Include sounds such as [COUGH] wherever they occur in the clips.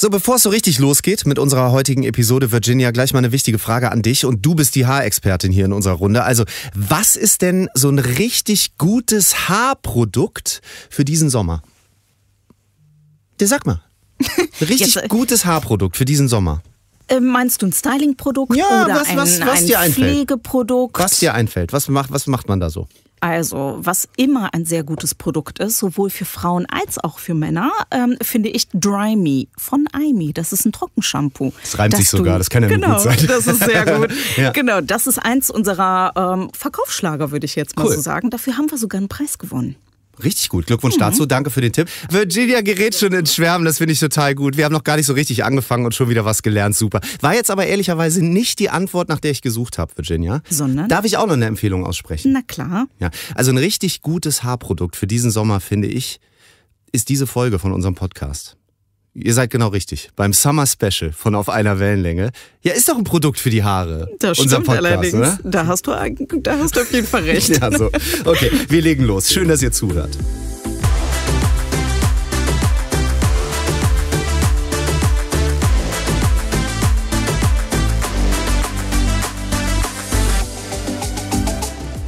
So, bevor es so richtig losgeht mit unserer heutigen Episode, Virginia, gleich mal eine wichtige Frage an dich. Und du bist die Haarexpertin hier in unserer Runde. Also, was ist denn so ein richtig gutes Haarprodukt für diesen Sommer? Dir sag mal. Ein [LAUGHS] richtig Jetzt, äh, gutes Haarprodukt für diesen Sommer. Äh, meinst du ein Styling-Produkt ja, oder was, was, ein, was ein Pflegeprodukt? Was dir einfällt. Was macht, was macht man da so? Also, was immer ein sehr gutes Produkt ist, sowohl für Frauen als auch für Männer, ähm, finde ich Dry Me von Imi. Das ist ein Trockenshampoo. Das reimt sich sogar, du, das kann ja genau, gut sein. Genau, das ist sehr gut. [LAUGHS] ja. Genau, das ist eins unserer ähm, Verkaufsschlager, würde ich jetzt mal cool. so sagen. Dafür haben wir sogar einen Preis gewonnen. Richtig gut. Glückwunsch mhm. dazu. Danke für den Tipp. Virginia gerät schon ins Schwärmen. Das finde ich total gut. Wir haben noch gar nicht so richtig angefangen und schon wieder was gelernt. Super. War jetzt aber ehrlicherweise nicht die Antwort, nach der ich gesucht habe, Virginia. Sondern? Darf ich auch noch eine Empfehlung aussprechen? Na klar. Ja. Also ein richtig gutes Haarprodukt für diesen Sommer, finde ich, ist diese Folge von unserem Podcast. Ihr seid genau richtig. Beim Summer Special von Auf einer Wellenlänge. Ja, ist doch ein Produkt für die Haare. Das Unser Podcast, allerdings. Oder? Da, hast du, da hast du auf jeden Fall [LAUGHS] recht. also, okay, wir legen los. Schön, dass ihr zuhört.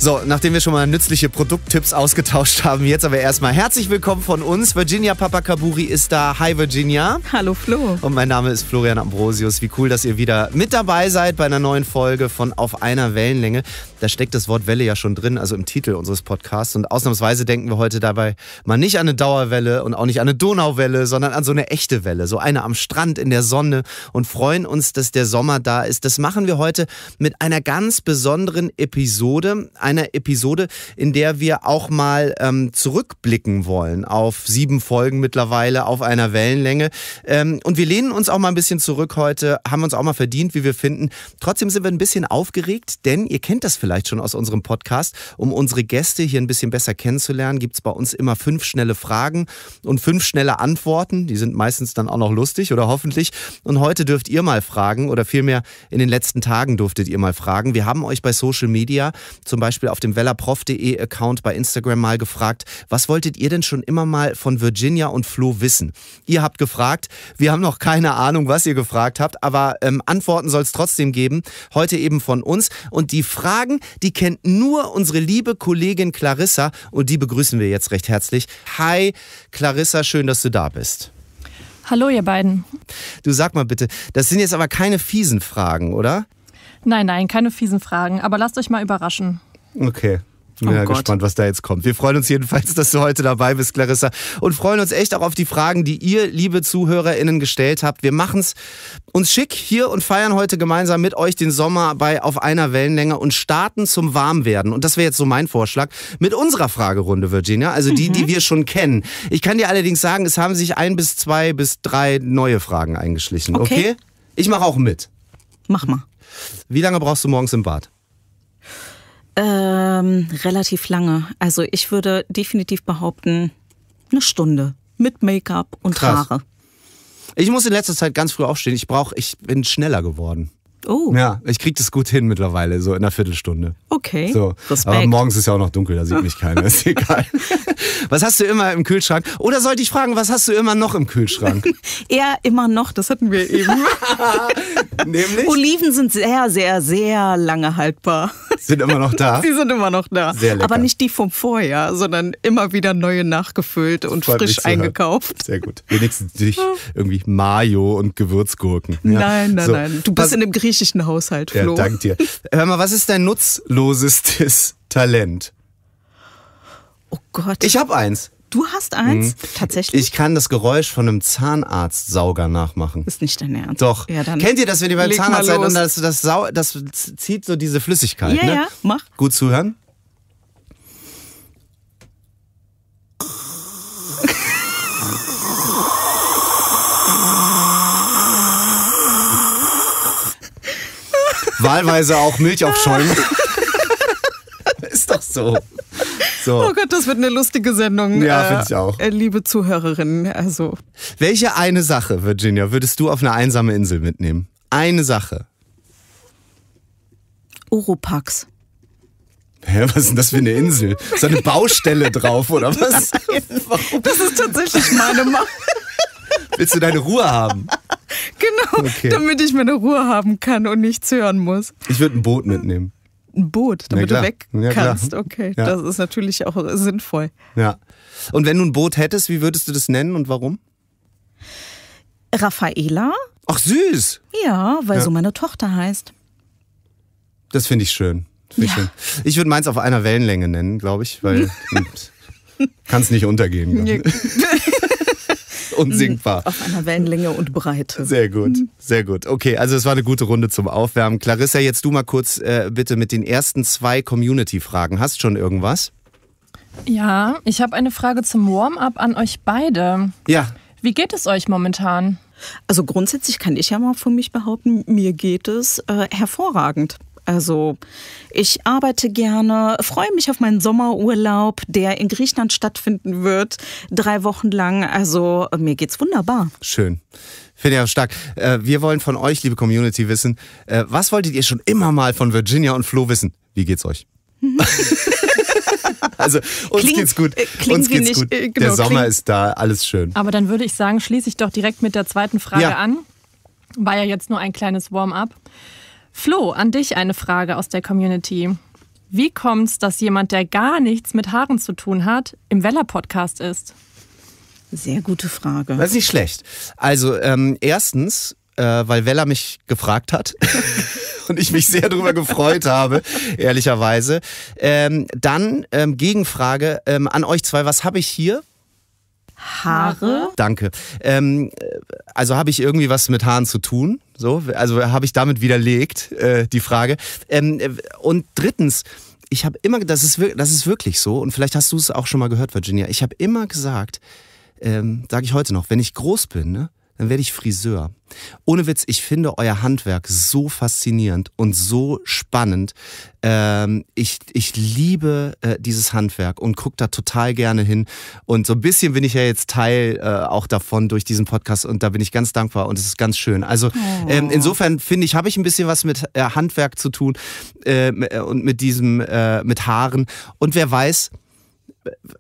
So, nachdem wir schon mal nützliche Produkttipps ausgetauscht haben, jetzt aber erstmal herzlich willkommen von uns. Virginia Papakaburi ist da. Hi Virginia. Hallo Flo. Und mein Name ist Florian Ambrosius. Wie cool, dass ihr wieder mit dabei seid bei einer neuen Folge von Auf einer Wellenlänge. Da steckt das Wort Welle ja schon drin, also im Titel unseres Podcasts. Und ausnahmsweise denken wir heute dabei mal nicht an eine Dauerwelle und auch nicht an eine Donauwelle, sondern an so eine echte Welle. So eine am Strand, in der Sonne und freuen uns, dass der Sommer da ist. Das machen wir heute mit einer ganz besonderen Episode einer Episode, in der wir auch mal ähm, zurückblicken wollen auf sieben Folgen mittlerweile auf einer Wellenlänge. Ähm, und wir lehnen uns auch mal ein bisschen zurück heute, haben uns auch mal verdient, wie wir finden. Trotzdem sind wir ein bisschen aufgeregt, denn ihr kennt das vielleicht schon aus unserem Podcast. Um unsere Gäste hier ein bisschen besser kennenzulernen, gibt es bei uns immer fünf schnelle Fragen und fünf schnelle Antworten. Die sind meistens dann auch noch lustig oder hoffentlich. Und heute dürft ihr mal fragen oder vielmehr in den letzten Tagen durftet ihr mal fragen. Wir haben euch bei Social Media zum Beispiel Beispiel auf dem wellerprof.de Account bei Instagram mal gefragt, was wolltet ihr denn schon immer mal von Virginia und Flo wissen? Ihr habt gefragt, wir haben noch keine Ahnung, was ihr gefragt habt, aber ähm, Antworten soll es trotzdem geben. Heute eben von uns. Und die Fragen, die kennt nur unsere liebe Kollegin Clarissa und die begrüßen wir jetzt recht herzlich. Hi Clarissa, schön, dass du da bist. Hallo ihr beiden. Du sag mal bitte, das sind jetzt aber keine fiesen Fragen, oder? Nein, nein, keine fiesen Fragen, aber lasst euch mal überraschen. Okay. Ich bin oh ja gespannt, was da jetzt kommt. Wir freuen uns jedenfalls, [LAUGHS] dass du heute dabei bist, Clarissa. Und freuen uns echt auch auf die Fragen, die ihr, liebe ZuhörerInnen, gestellt habt. Wir machen es uns schick hier und feiern heute gemeinsam mit euch den Sommer bei Auf einer Wellenlänge und starten zum Warmwerden. Und das wäre jetzt so mein Vorschlag mit unserer Fragerunde, Virginia. Also die, mhm. die wir schon kennen. Ich kann dir allerdings sagen, es haben sich ein bis zwei bis drei neue Fragen eingeschlichen. Okay? okay? Ich mache auch mit. Mach mal. Wie lange brauchst du morgens im Bad? Ähm, relativ lange. Also ich würde definitiv behaupten, eine Stunde mit Make-up und Krass. Haare. Ich muss in letzter Zeit ganz früh aufstehen. Ich brauche, ich bin schneller geworden. Oh. Ja, ich kriege das gut hin mittlerweile, so in einer Viertelstunde. Okay. So. Respekt. Aber morgens ist ja auch noch dunkel, da sieht mich keiner. Ist egal. [LAUGHS] was hast du immer im Kühlschrank? Oder sollte ich fragen, was hast du immer noch im Kühlschrank? Eher [LAUGHS] immer noch, das hatten wir eben. [LAUGHS] Nämlich? Oliven sind sehr, sehr, sehr lange haltbar. Sind immer noch da? Sie sind immer noch da. Sehr lecker. Aber nicht die vom Vorjahr, sondern immer wieder neue nachgefüllt und frisch eingekauft. Sehr gut. Wenigstens durch irgendwie Mayo und Gewürzgurken. Ja. Nein, nein, so. nein. Du bist Pass in dem Grill griechischen Haushalt, Flo. Ja, dank dir. [LAUGHS] Hör mal, was ist dein nutzlosestes Talent? Oh Gott. Ich habe eins. Du hast eins? Mhm. Tatsächlich? Ich kann das Geräusch von einem Zahnarztsauger nachmachen. Ist nicht dein Ernst. Doch. Ja, Kennt ihr das, wenn ihr beim Zahnarzt seid und das, das, Sau das zieht so diese Flüssigkeit? Ja, ne? ja, mach. Gut zuhören. wahlweise auch Milch auf aufschäumen. [LAUGHS] ist doch so. so. Oh Gott, das wird eine lustige Sendung. Ja, äh, finde ich auch. Äh, liebe Zuhörerinnen, also. Welche eine Sache, Virginia, würdest du auf eine einsame Insel mitnehmen? Eine Sache. Oropax. Hä, was ist denn das für eine Insel? Ist da eine Baustelle drauf oder [LAUGHS] was? Nein, das ist tatsächlich meine Macht. Willst du deine Ruhe haben? genau, okay. damit ich meine Ruhe haben kann und nichts hören muss. Ich würde ein Boot mitnehmen. Ein Boot, damit ja, du weg kannst. Ja, okay, ja. das ist natürlich auch sinnvoll. Ja. Und wenn du ein Boot hättest, wie würdest du das nennen und warum? Raffaela. Ach süß. Ja, weil so meine Tochter heißt. Das finde ich schön. Find ich, schön. ich würde meins auf einer Wellenlänge nennen, glaube ich, weil [LAUGHS] kann es nicht untergehen unsingbar. Auf einer Wellenlänge und Breite. Sehr gut, mhm. sehr gut. Okay, also es war eine gute Runde zum Aufwärmen. Clarissa, jetzt du mal kurz äh, bitte mit den ersten zwei Community-Fragen. Hast schon irgendwas? Ja, ich habe eine Frage zum Warm-up an euch beide. Ja. Wie geht es euch momentan? Also grundsätzlich kann ich ja mal von mich behaupten, mir geht es äh, hervorragend. Also ich arbeite gerne, freue mich auf meinen Sommerurlaub, der in Griechenland stattfinden wird, drei Wochen lang. Also mir geht's wunderbar. Schön. Finde ich auch stark. Äh, wir wollen von euch, liebe Community, wissen, äh, was wolltet ihr schon immer mal von Virginia und Flo wissen? Wie geht's euch? [LAUGHS] Also uns klingt, geht's gut. Äh, uns geht's nicht, gut. Genau, der Sommer klingt, ist da, alles schön. Aber dann würde ich sagen, schließe ich doch direkt mit der zweiten Frage ja. an. War ja jetzt nur ein kleines Warm-up. Flo, an dich eine Frage aus der Community. Wie kommt's, dass jemand, der gar nichts mit Haaren zu tun hat, im Weller-Podcast ist? Sehr gute Frage. Das ist nicht schlecht. Also, ähm, erstens, äh, weil Weller mich gefragt hat. [LAUGHS] und ich mich sehr darüber gefreut habe, ehrlicherweise. Ähm, dann ähm, Gegenfrage ähm, an euch zwei. Was habe ich hier? Haare. Danke. Ähm, also habe ich irgendwie was mit Haaren zu tun? So, also habe ich damit widerlegt äh, die Frage. Ähm, äh, und drittens, ich habe immer, das ist, das ist wirklich so, und vielleicht hast du es auch schon mal gehört, Virginia, ich habe immer gesagt, ähm, sage ich heute noch, wenn ich groß bin, ne, dann werde ich Friseur. Ohne Witz, ich finde euer Handwerk so faszinierend und so spannend. Ähm, ich, ich liebe äh, dieses Handwerk und gucke da total gerne hin. Und so ein bisschen bin ich ja jetzt Teil äh, auch davon durch diesen Podcast und da bin ich ganz dankbar und es ist ganz schön. Also ähm, oh. insofern finde ich, habe ich ein bisschen was mit äh, Handwerk zu tun äh, äh, und mit diesem, äh, mit Haaren. Und wer weiß,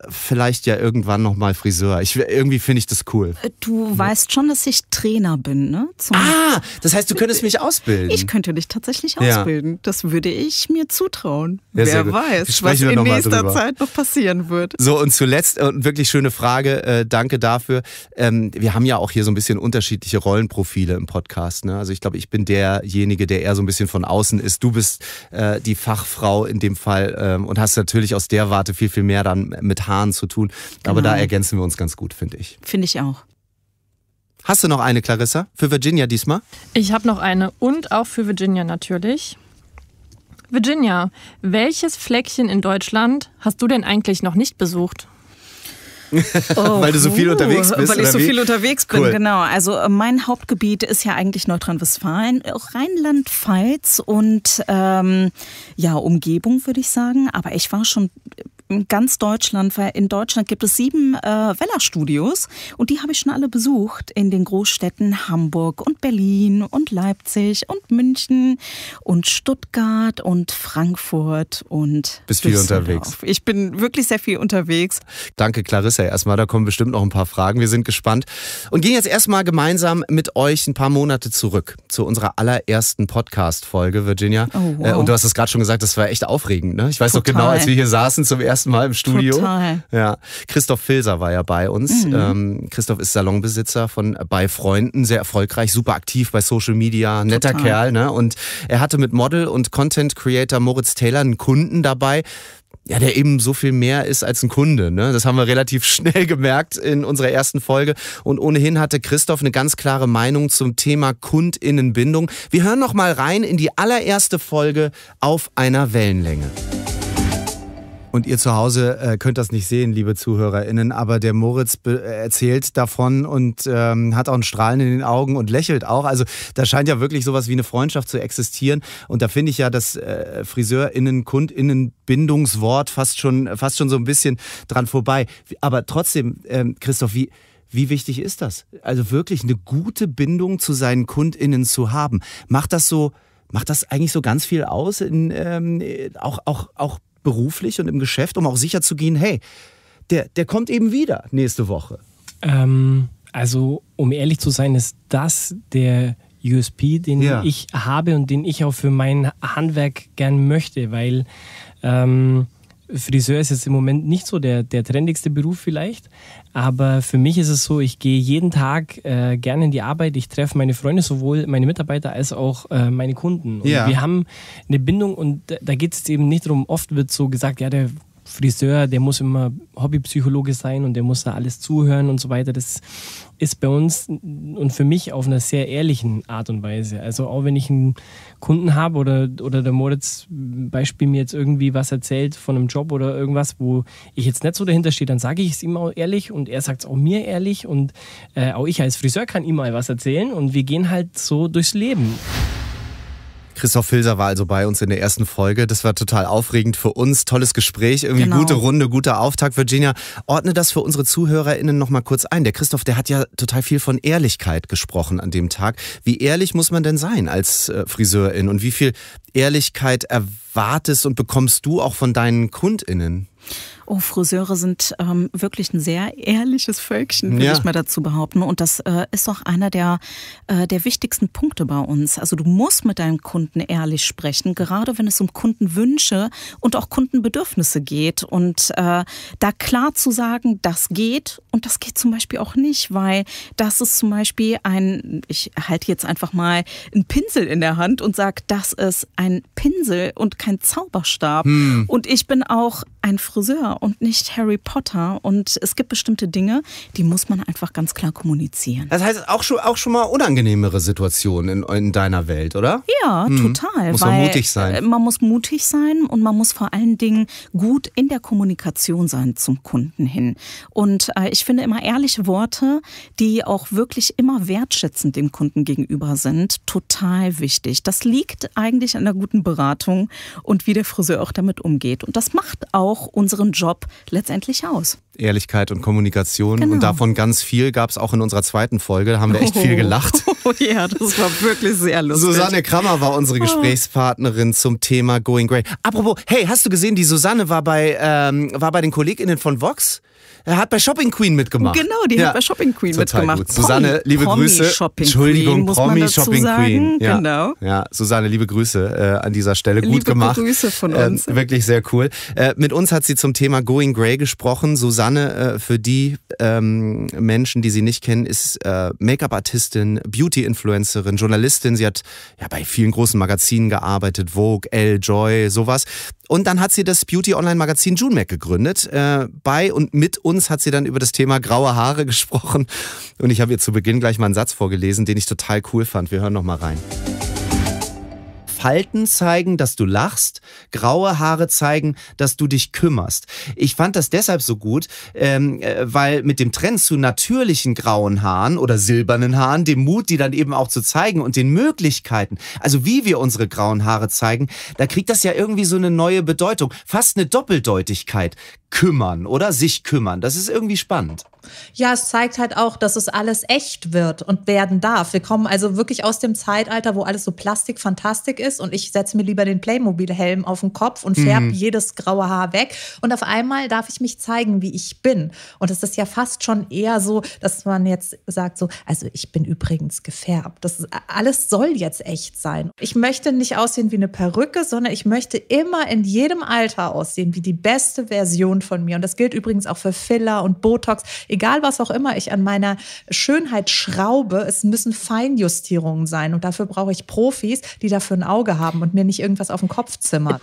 vielleicht ja irgendwann nochmal Friseur. Ich, irgendwie finde ich das cool. Äh, du weißt schon, dass ich Trainer bin, ne? Zum ah, das heißt, du könntest mich ausbilden. Ich könnte dich tatsächlich ja. ausbilden. Das würde ich mir zutrauen. Ja, Wer weiß, was in nächster drüber. Zeit noch passieren wird. So, und zuletzt, äh, und wirklich schöne Frage, äh, danke dafür. Ähm, wir haben ja auch hier so ein bisschen unterschiedliche Rollenprofile im Podcast. Ne? Also ich glaube, ich bin derjenige, der eher so ein bisschen von außen ist. Du bist äh, die Fachfrau in dem Fall ähm, und hast natürlich aus der Warte viel, viel mehr dann mit Haaren zu tun. Aber genau. da ergänzen wir uns ganz gut, finde ich. Finde ich auch. Hast du noch eine, Clarissa? Für Virginia diesmal? Ich habe noch eine und auch für Virginia natürlich. Virginia, welches Fleckchen in Deutschland hast du denn eigentlich noch nicht besucht? Oh, [LAUGHS] weil du so viel uh, unterwegs bist. Weil ich so wie? viel unterwegs bin, cool. genau. Also äh, mein Hauptgebiet ist ja eigentlich Nordrhein-Westfalen, auch Rheinland-Pfalz und ähm, ja, Umgebung würde ich sagen. Aber ich war schon ganz Deutschland, weil in Deutschland gibt es sieben äh, Weller-Studios und die habe ich schon alle besucht in den Großstädten Hamburg und Berlin und Leipzig und München und Stuttgart und Frankfurt und Bist viel unterwegs. Ich bin wirklich sehr viel unterwegs. Danke Clarissa erstmal, da kommen bestimmt noch ein paar Fragen. Wir sind gespannt und gehen jetzt erstmal gemeinsam mit euch ein paar Monate zurück zu unserer allerersten Podcast-Folge, Virginia. Oh, wow. Äh, und du hast es gerade schon gesagt, das war echt aufregend. Ne? Ich weiß Total. noch genau, als wir hier saßen zum ersten ersten Mal im Studio. Total. Ja. Christoph Filser war ja bei uns. Mhm. Ähm, Christoph ist Salonbesitzer von bei Freunden, sehr erfolgreich, super aktiv bei Social Media, netter Total. Kerl. Ne? Und er hatte mit Model und Content Creator Moritz Taylor einen Kunden dabei, ja, der eben so viel mehr ist als ein Kunde. Ne? Das haben wir relativ [LAUGHS] schnell gemerkt in unserer ersten Folge. Und ohnehin hatte Christoph eine ganz klare Meinung zum Thema Kundinnenbindung. Wir hören noch mal rein in die allererste Folge auf einer Wellenlänge. Und ihr zu Hause äh, könnt das nicht sehen, liebe ZuhörerInnen, aber der Moritz äh, erzählt davon und ähm, hat auch einen Strahlen in den Augen und lächelt auch. Also da scheint ja wirklich sowas wie eine Freundschaft zu existieren. Und da finde ich ja das äh, FriseurInnen, KundInnen Bindungswort fast schon, fast schon so ein bisschen dran vorbei. Aber trotzdem, ähm, Christoph, wie, wie wichtig ist das? Also wirklich eine gute Bindung zu seinen KundInnen zu haben. Macht das so, macht das eigentlich so ganz viel aus, in, ähm, auch, auch, auch beruflich und im Geschäft, um auch sicher zu gehen, hey, der, der kommt eben wieder nächste Woche? Ähm, also, um ehrlich zu sein, ist das der USP, den ja. ich habe und den ich auch für mein Handwerk gern möchte, weil ähm, Friseur ist jetzt im Moment nicht so der, der trendigste Beruf vielleicht, aber für mich ist es so, ich gehe jeden Tag äh, gerne in die Arbeit. Ich treffe meine Freunde, sowohl meine Mitarbeiter als auch äh, meine Kunden. Und ja. wir haben eine Bindung und da geht es eben nicht darum, oft wird so gesagt, ja, der Friseur, der muss immer Hobbypsychologe sein und der muss da alles zuhören und so weiter. Das ist bei uns und für mich auf einer sehr ehrlichen Art und Weise. Also auch wenn ich einen Kunden habe oder, oder der Moritz Beispiel mir jetzt irgendwie was erzählt von einem Job oder irgendwas, wo ich jetzt nicht so dahinter stehe, dann sage ich es ihm auch ehrlich und er sagt es auch mir ehrlich und äh, auch ich als Friseur kann ihm mal was erzählen und wir gehen halt so durchs Leben. Christoph Filser war also bei uns in der ersten Folge. Das war total aufregend für uns. Tolles Gespräch, irgendwie genau. gute Runde, guter Auftakt. Virginia, ordne das für unsere ZuhörerInnen nochmal kurz ein. Der Christoph, der hat ja total viel von Ehrlichkeit gesprochen an dem Tag. Wie ehrlich muss man denn sein als äh, Friseurin und wie viel Ehrlichkeit erwartest und bekommst du auch von deinen KundInnen? Oh, Friseure sind ähm, wirklich ein sehr ehrliches Völkchen, würde ja. ich mal dazu behaupten. Und das äh, ist auch einer der, äh, der wichtigsten Punkte bei uns. Also du musst mit deinem Kunden ehrlich sprechen, gerade wenn es um Kundenwünsche und auch Kundenbedürfnisse geht. Und äh, da klar zu sagen, das geht und das geht zum Beispiel auch nicht, weil das ist zum Beispiel ein, ich halte jetzt einfach mal einen Pinsel in der Hand und sage, das ist ein Pinsel und kein Zauberstab. Hm. Und ich bin auch ein Friseur und nicht Harry Potter. Und es gibt bestimmte Dinge, die muss man einfach ganz klar kommunizieren. Das heißt auch schon, auch schon mal unangenehmere Situationen in, in deiner Welt, oder? Ja, mhm. total. Muss man mutig sein. Äh, man muss mutig sein und man muss vor allen Dingen gut in der Kommunikation sein zum Kunden hin. Und äh, ich finde immer ehrliche Worte, die auch wirklich immer wertschätzend dem Kunden gegenüber sind, total wichtig. Das liegt eigentlich an der guten Beratung und wie der Friseur auch damit umgeht. Und das macht auch auch unseren Job letztendlich aus. Ehrlichkeit und Kommunikation. Genau. Und davon ganz viel gab es auch in unserer zweiten Folge. Da haben wir echt oh. viel gelacht. [LAUGHS] Oh ja, das war wirklich sehr lustig. Susanne Krammer war unsere ah. Gesprächspartnerin zum Thema Going Great. Apropos, hey, hast du gesehen, die Susanne war bei, ähm, war bei den KollegInnen von Vox? Er hat bei Shopping Queen mitgemacht. Genau, die ja. hat bei Shopping Queen Total mitgemacht. Gut. Susanne, Promi, liebe Promi Grüße. Shopping Entschuldigung, Queen, Promi Shopping sagen. Queen. Ja. Genau. Ja, Susanne, liebe Grüße äh, an dieser Stelle. Gut liebe gemacht. Grüße von ähm, uns. Äh, wirklich sehr cool. Äh, mit uns hat sie zum Thema Going Grey gesprochen. Susanne, äh, für die ähm, Menschen, die sie nicht kennen, ist äh, Make-up-Artistin, Beauty-Influencerin, Journalistin. Sie hat ja bei vielen großen Magazinen gearbeitet, Vogue, Elle, Joy, sowas. Und dann hat sie das Beauty Online Magazin June Mac gegründet. Äh, bei und mit uns hat sie dann über das Thema graue Haare [LAUGHS] gesprochen. Und ich habe ihr zu Beginn gleich mal einen Satz vorgelesen, den ich total cool fand. Wir hören noch mal rein. Falten zeigen, dass du lachst, graue Haare zeigen, dass du dich kümmerst. Ich fand das deshalb so gut, ähm, äh, weil mit dem Trend zu natürlichen grauen Haaren oder silbernen Haaren, dem Mut, die dann eben auch zu zeigen und den Möglichkeiten, also wie wir unsere grauen Haare zeigen, da kriegt das ja irgendwie so eine neue Bedeutung, fast eine Doppeldeutigkeit. Kümmern oder sich kümmern, das ist irgendwie spannend. Ja, es zeigt halt auch, dass es alles echt wird und werden darf. Wir kommen also wirklich aus dem Zeitalter, wo alles so Plastik, Fantastik ist ist und ich setze mir lieber den Playmobil-Helm auf den Kopf und färbe mhm. jedes graue Haar weg. Und auf einmal darf ich mich zeigen, wie ich bin. Und es ist ja fast schon eher so, dass man jetzt sagt, so, also ich bin übrigens gefärbt. Das ist, alles soll jetzt echt sein. Ich möchte nicht aussehen wie eine Perücke, sondern ich möchte immer in jedem Alter aussehen wie die beste Version von mir. Und das gilt übrigens auch für Filler und Botox. Egal was auch immer ich an meiner Schönheit schraube, es müssen Feinjustierungen sein. Und dafür brauche ich Profis, die dafür ein Auge Auge haben und mir nicht irgendwas auf den Kopf zimmert.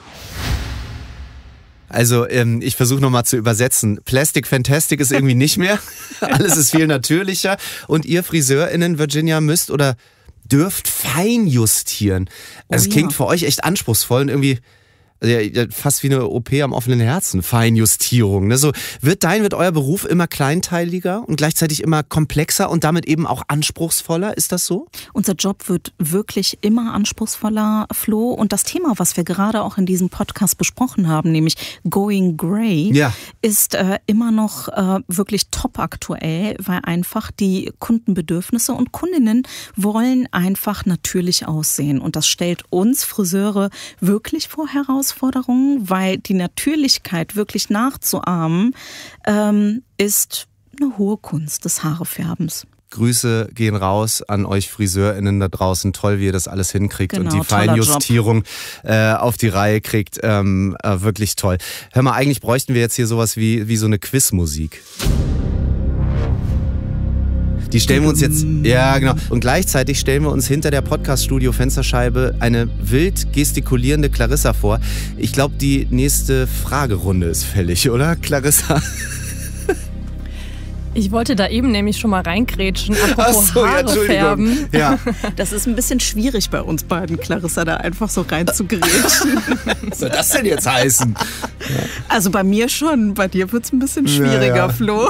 Also ähm, ich versuche nochmal zu übersetzen. Plastic Fantastic ist irgendwie nicht mehr. [LAUGHS] Alles ist viel natürlicher. Und ihr FriseurInnen, Virginia, müsst oder dürft fein justieren. Also, es oh, ja. klingt für euch echt anspruchsvoll und irgendwie also fast wie eine OP am offenen Herzen, Feinjustierung. Ne? So, wird dein, wird euer Beruf immer kleinteiliger und gleichzeitig immer komplexer und damit eben auch anspruchsvoller? Ist das so? Unser Job wird wirklich immer anspruchsvoller, Flo. Und das Thema, was wir gerade auch in diesem Podcast besprochen haben, nämlich Going Grey, ja. ist äh, immer noch äh, wirklich top aktuell, weil einfach die Kundenbedürfnisse und Kundinnen wollen einfach natürlich aussehen. Und das stellt uns Friseure wirklich vor heraus Herausforderung, weil die Natürlichkeit wirklich nachzuahmen ähm, ist eine hohe Kunst des Haarefärbens. Grüße gehen raus an euch FriseurInnen da draußen. Toll, wie ihr das alles hinkriegt genau, und die genau, Feinjustierung äh, auf die Reihe kriegt. Ähm, äh, wirklich toll. Hör mal, eigentlich bräuchten wir jetzt hier sowas wie, wie so eine Quizmusik. Die stellen wir uns jetzt. Ja, genau. Und gleichzeitig stellen wir uns hinter der Podcast-Studio-Fensterscheibe eine wild gestikulierende Clarissa vor. Ich glaube, die nächste Fragerunde ist fällig, oder, Clarissa? Ich wollte da eben nämlich schon mal reingrätschen, apropos so, Haare ja, färben. Ja. Das ist ein bisschen schwierig bei uns beiden, Clarissa, da einfach so reinzugrätschen. Was soll das denn jetzt heißen? Also bei mir schon, bei dir wird es ein bisschen schwieriger, ja, ja. Flo.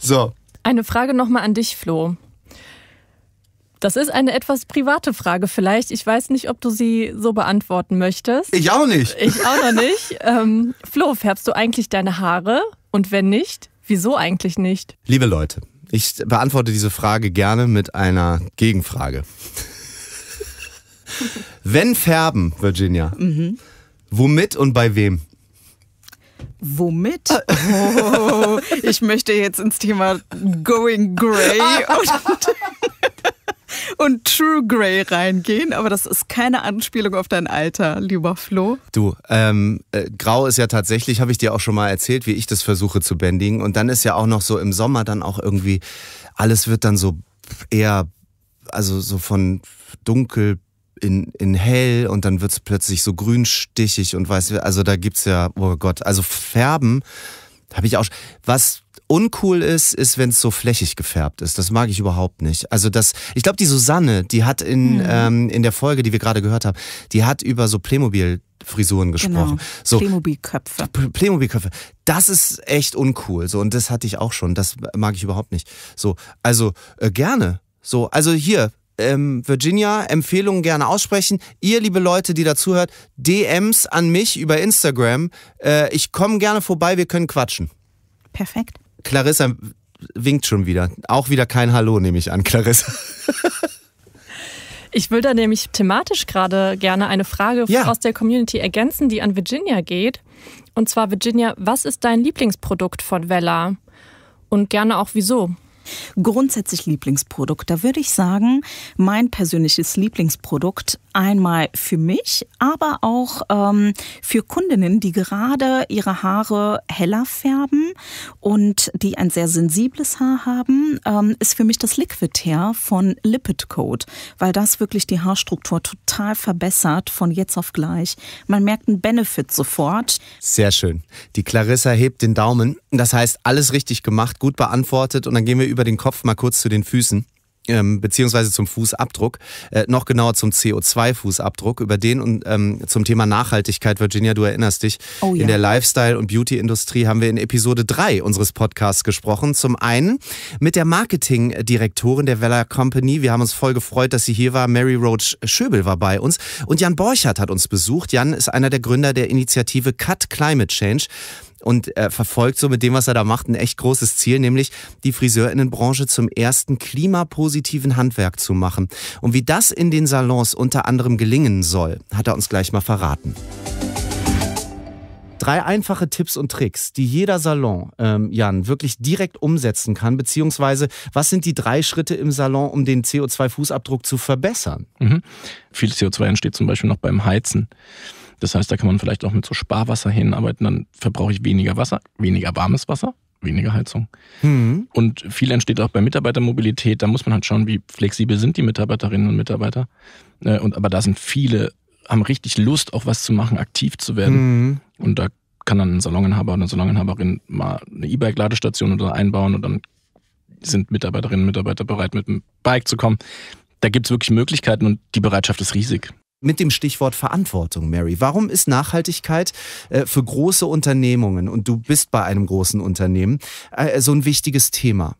So. Eine Frage nochmal an dich, Flo. Das ist eine etwas private Frage vielleicht. Ich weiß nicht, ob du sie so beantworten möchtest. Ich auch nicht. Ich auch noch nicht. [LAUGHS] Ähm, Flo, färbst du eigentlich deine Haare? Und wenn nicht, wieso eigentlich nicht? Liebe Leute, ich beantworte diese Frage gerne mit einer Gegenfrage. [LAUGHS] wenn färben, Virginia, mhm. womit und bei wem? Womit? [LAUGHS] Oh, ich möchte jetzt ins Thema Going Gray und, [LAUGHS] und True Gray reingehen, aber das ist keine Anspielung auf dein Alter, lieber Flo. Du, ähm, äh, grau ist ja tatsächlich, habe ich dir auch schon mal erzählt, wie ich das versuche zu bändigen. Und dann ist ja auch noch so im Sommer dann auch irgendwie, alles wird dann so eher, also so von dunkel in, in hell und dann wird es plötzlich so grünstichig und weiß, also da gibt's ja, oh Gott, also Färben habe ich auch. Was uncool ist, ist, wenn es so flächig gefärbt ist. Das mag ich überhaupt nicht. Also das, ich glaube, die Susanne, die hat in, mhm. ähm, in der Folge, die wir gerade gehört haben, die hat über so Playmobil Frisuren genau. gesprochen. Genau. So, Playmobil-Köpfe. Playmobil-Köpfe. Das ist echt uncool. So, und das hatte ich auch schon. Das mag ich überhaupt nicht. So, also äh, gerne. So, also hier, ähm, Virginia Empfehlungen gerne aussprechen. Ihr, liebe Leute, die dazuhört, DMs an mich über Instagram. Äh, ich komme gerne vorbei, wir können quatschen. Perfekt. Clarissa winkt schon wieder. Auch wieder kein Hallo, nehme ich an, Clarissa. Ich würde da nämlich thematisch gerade gerne eine Frage ja. aus der Community ergänzen, die an Virginia geht. Und zwar, Virginia, was ist dein Lieblingsprodukt von Vella? Und gerne auch wieso? Grundsätzlich Lieblingsprodukt. Da würde ich sagen, mein persönliches Lieblingsprodukt einmal für mich, aber auch ähm, für Kundinnen, die gerade ihre Haare heller färben und die ein sehr sensibles Haar haben, ähm, ist für mich das Liquid Hair von Lipid Coat, weil das wirklich die Haarstruktur total verbessert von jetzt auf gleich. Man merkt einen Benefit sofort. Sehr schön. Die Clarissa hebt den Daumen. Das heißt, alles richtig gemacht, gut beantwortet und dann gehen wir über den Kopf mal kurz zu den Füßen ähm, beziehungsweise zum Fußabdruck, äh, noch genauer zum CO2-Fußabdruck, über den und ähm, zum Thema Nachhaltigkeit, Virginia, du erinnerst dich, oh, ja. in der Lifestyle- und Beauty-Industrie haben wir in Episode 3 unseres Podcasts gesprochen. Zum einen mit der Marketingdirektorin der Vella Company. Wir haben uns voll gefreut, dass sie hier war. Mary Roach Schöbel war bei uns und Jan Borchert hat uns besucht. Jan ist einer der Gründer der Initiative Cut Climate Change und äh, verfolgt so mit dem, was er da macht, ein echt großes Ziel, nämlich die Friseurinnenbranche zum ersten klimapositiven Handwerk zu machen. Und wie das in den Salons unter anderem gelingen soll, hat er uns gleich mal verraten. Drei einfache Tipps und Tricks, die jeder Salon, ähm, Jan, wirklich direkt umsetzen kann, beziehungsweise was sind die drei Schritte im Salon, um den CO2-Fußabdruck zu verbessern? Mhm. Viel CO2 entsteht zum Beispiel noch beim Heizen. Das heißt, da kann man vielleicht auch mit so Sparwasser hinarbeiten. Dann verbrauche ich weniger Wasser, weniger warmes Wasser, weniger Heizung. Mhm. Und viel entsteht auch bei Mitarbeitermobilität. Da muss man halt schauen, wie flexibel sind die Mitarbeiterinnen und Mitarbeiter. Äh, und aber da sind viele, haben richtig Lust, auch was zu machen, aktiv zu werden. Mhm. Und da kann dann ein Saloninhaber oder eine Saloninhaberin mal eine E-Bike-Ladestation oder einbauen und dann sind Mitarbeiterinnen und Mitarbeiter bereit, mit dem Bike zu kommen. Da gibt es wirklich Möglichkeiten und die Bereitschaft ist riesig mit dem Stichwort Verantwortung, Mary. Warum ist Nachhaltigkeit äh, für große Unternehmungen, und du bist bei einem großen Unternehmen, äh, so ein wichtiges Thema?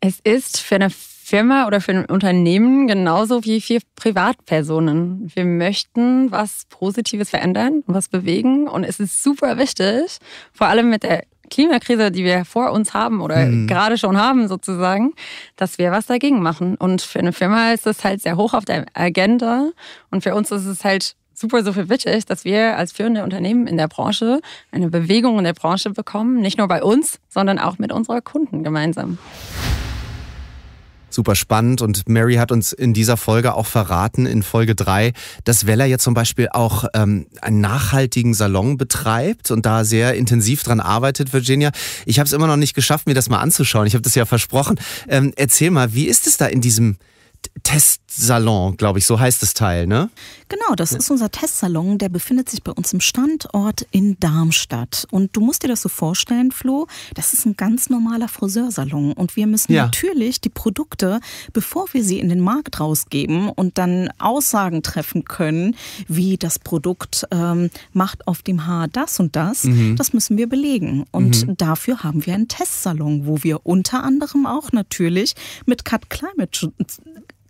Es ist für eine Firma oder für ein Unternehmen genauso wie für Privatpersonen. Wir möchten was Positives verändern und was bewegen. Und es ist super wichtig, vor allem mit der Klimakrise, die wir vor uns haben oder mhm. gerade schon haben sozusagen, dass wir was dagegen machen. Und für eine Firma ist das halt sehr hoch auf der Agenda und für uns ist es halt super, super wichtig, dass wir als führende Unternehmen in der Branche eine Bewegung in der Branche bekommen, nicht nur bei uns, sondern auch mit unserer Kunden gemeinsam super spannend. Und Mary hat uns in dieser Folge auch verraten, in Folge 3, dass Weller jetzt zum Beispiel auch ähm, einen nachhaltigen Salon betreibt und da sehr intensiv dran arbeitet, Virginia. Ich habe es immer noch nicht geschafft, mir das mal anzuschauen. Ich habe das ja versprochen. Ähm, erzähl mal, wie ist es da in diesem Test? Testsalon, glaube ich, so heißt das Teil, ne? Genau, das ist unser Testsalon, der befindet sich bei uns im Standort in Darmstadt. Und du musst dir das so vorstellen, Flo, das ist ein ganz normaler Friseursalon. Und wir müssen ja. natürlich die Produkte, bevor wir sie in den Markt rausgeben und dann Aussagen treffen können, wie das Produkt ähm, macht auf dem Haar das und das, mhm. das müssen wir belegen. Und mhm. dafür haben wir einen Testsalon, wo wir unter anderem auch natürlich mit Cut Climate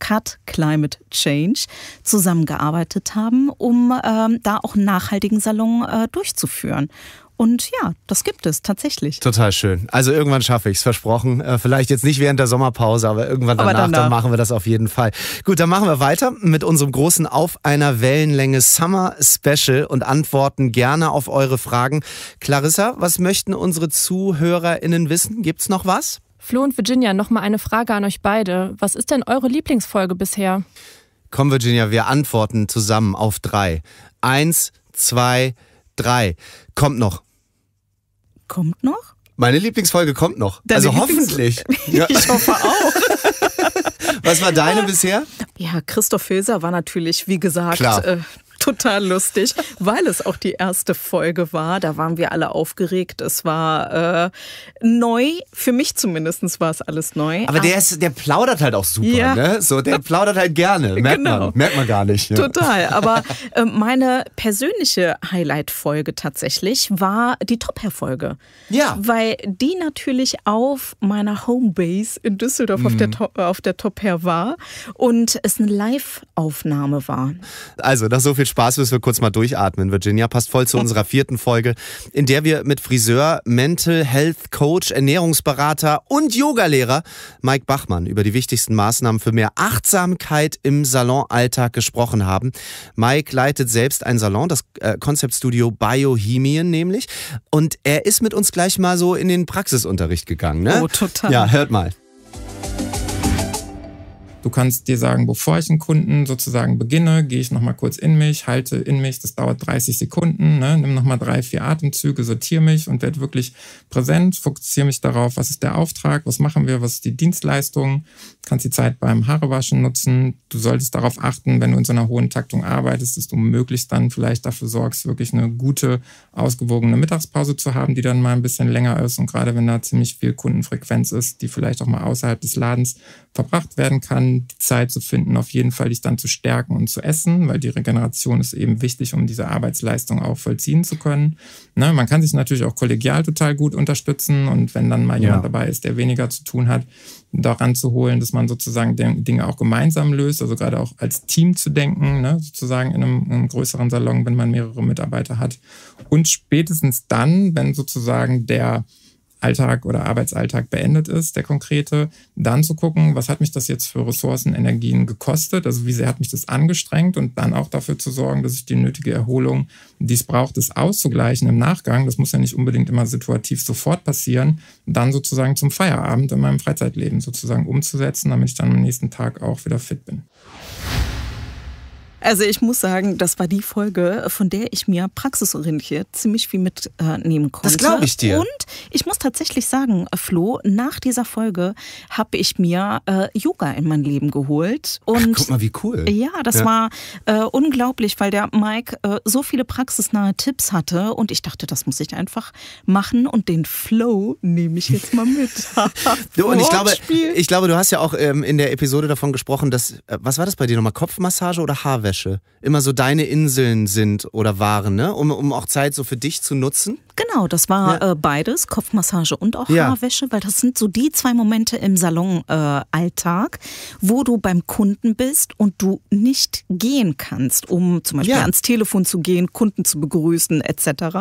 Cut Climate Change zusammengearbeitet haben, um ähm, da auch einen nachhaltigen Salon äh, durchzuführen. Und ja, das gibt es tatsächlich. Total schön. Also irgendwann schaffe ich es, versprochen. Äh, vielleicht jetzt nicht während der Sommerpause, aber irgendwann danach, aber danach, dann machen wir das auf jeden Fall. Gut, dann machen wir weiter mit unserem großen Auf einer Wellenlänge Summer Special und antworten gerne auf eure Fragen. Clarissa, was möchten unsere ZuhörerInnen wissen? Gibt es noch was? Flo und Virginia, nochmal eine Frage an euch beide. Was ist denn eure Lieblingsfolge bisher? Komm, Virginia, wir antworten zusammen auf drei. Eins, zwei, drei. Kommt noch. Kommt noch? Meine Lieblingsfolge kommt noch. Deine also hoffentlich. [LAUGHS] Ja. ich hoffe auch. [LAUGHS] Was war deine bisher? Ja, Christoph Filser war natürlich, wie gesagt, Klar. Äh, total lustig, weil es auch die erste Folge war. Da waren wir alle aufgeregt. Es war äh, neu, für mich zumindest war es alles neu. Aber, der, ist, der plaudert halt auch super, ja. ne? So, der [LAUGHS] plaudert halt gerne. Merkt, genau. man, merkt man gar nicht. Ja. Total. Aber [LAUGHS] äh, meine persönliche Highlight-Folge tatsächlich war die Top-Hair-Folge. Ja. Weil die natürlich auf meiner Homebase in Düsseldorf mhm. auf der, mhm. Äh, auf der Top-Hair war und es eine Live-Aufnahme war. Also, das so viel Spaß müssen wir kurz mal durchatmen, Virginia. Passt voll zu unserer vierten Folge, in der wir mit Friseur, Mental Health Coach, Ernährungsberater und Yogalehrer Mike Bachmann über die wichtigsten Maßnahmen für mehr Achtsamkeit im Salonalltag gesprochen haben. Mike leitet selbst ein Salon, das äh, Konzeptstudio Biohemien nämlich. Und er ist mit uns gleich mal so in den Praxisunterricht gegangen. Ne? Oh, total. Ja, hört mal. Du kannst dir sagen, bevor ich einen Kunden sozusagen beginne, gehe ich nochmal kurz in mich, halte in mich, das dauert 30 Sekunden, ne? nimm nochmal drei, vier Atemzüge, sortiere mich und werde wirklich präsent, fokussiere mich darauf, was ist der Auftrag, was machen wir, was ist die Dienstleistung, kannst die Zeit beim Haarewaschen nutzen. Du solltest darauf achten, wenn du in so einer hohen Taktung arbeitest, dass du möglichst dann vielleicht dafür sorgst, wirklich eine gute, ausgewogene Mittagspause zu haben, die dann mal ein bisschen länger ist. Und gerade wenn da ziemlich viel Kundenfrequenz ist, die vielleicht auch mal außerhalb des Ladens verbracht werden kann, die Zeit zu finden, auf jeden Fall dich dann zu stärken und zu essen, weil die Regeneration ist eben wichtig, um diese Arbeitsleistung auch vollziehen zu können. Ne, man kann sich natürlich auch kollegial total gut unterstützen und wenn dann mal ja. jemand dabei ist, der weniger zu tun hat, daran zu holen, dass man sozusagen Dinge auch gemeinsam löst, also gerade auch als Team zu denken, ne, sozusagen in einem, in einem, größeren Salon, wenn man mehrere Mitarbeiter hat. Und spätestens dann, wenn sozusagen der Alltag oder Arbeitsalltag beendet ist, der konkrete, dann zu gucken, was hat mich das jetzt für Ressourcen, Energien gekostet, also wie sehr hat mich das angestrengt und dann auch dafür zu sorgen, dass ich die nötige Erholung, die es braucht, das auszugleichen im Nachgang, das muss ja nicht unbedingt immer situativ sofort passieren, dann sozusagen zum Feierabend in meinem Freizeitleben sozusagen umzusetzen, damit ich dann am nächsten Tag auch wieder fit bin. Also ich muss sagen, das war die Folge, von der ich mir praxisorientiert ziemlich viel mitnehmen konnte. Das glaube ich dir. Und ich muss tatsächlich sagen, Flo, nach dieser Folge habe ich mir äh, Yoga in mein Leben geholt. Und Ach, guck mal, wie cool. Ja, das ja. war äh, unglaublich, weil der Mike äh, so viele praxisnahe Tipps hatte und ich dachte, das muss ich einfach machen und den Flow nehme ich jetzt mal mit. [LAUGHS] du, und ich glaube, ich glaube, du hast ja auch ähm, in der Episode davon gesprochen, dass, äh, was war das bei dir nochmal, Kopfmassage oder Haarwärme? Unterwäsche immer so deine Inseln sind oder waren, ne? um, um auch Zeit so für dich zu nutzen? Genau, das war ja. äh, beides, Kopfmassage und auch ja. Haarwäsche, weil das sind so die zwei Momente im Salonalltag, äh, wo du beim Kunden bist und du nicht gehen kannst, um zum Beispiel ja. ans Telefon zu gehen, Kunden zu begrüßen etc.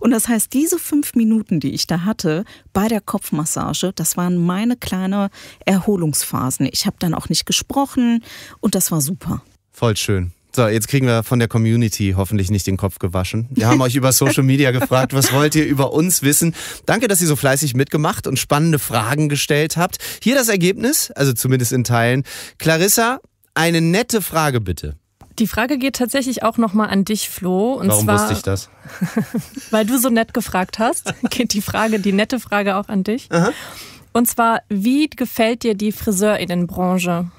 Und das heißt, diese fünf Minuten, die ich da hatte bei der Kopfmassage, das waren meine kleinen Erholungsphasen. Ich habe dann auch nicht gesprochen und das war super. Voll schön. So, jetzt kriegen wir von der Community hoffentlich nicht den Kopf gewaschen. Wir haben euch über Social Media [LAUGHS] gefragt, was wollt ihr über uns wissen? Danke, dass ihr so fleißig mitgemacht und spannende Fragen gestellt habt. Hier das Ergebnis, also zumindest in Teilen. Clarissa, eine nette Frage bitte. Die Frage geht tatsächlich auch nochmal an dich, Flo. Und Warum zwar, wusste ich das? [LAUGHS] weil du so nett gefragt hast, [LAUGHS] geht die Frage, die nette Frage auch an dich. Aha. Und zwar, wie gefällt dir die Friseurinnenbranche?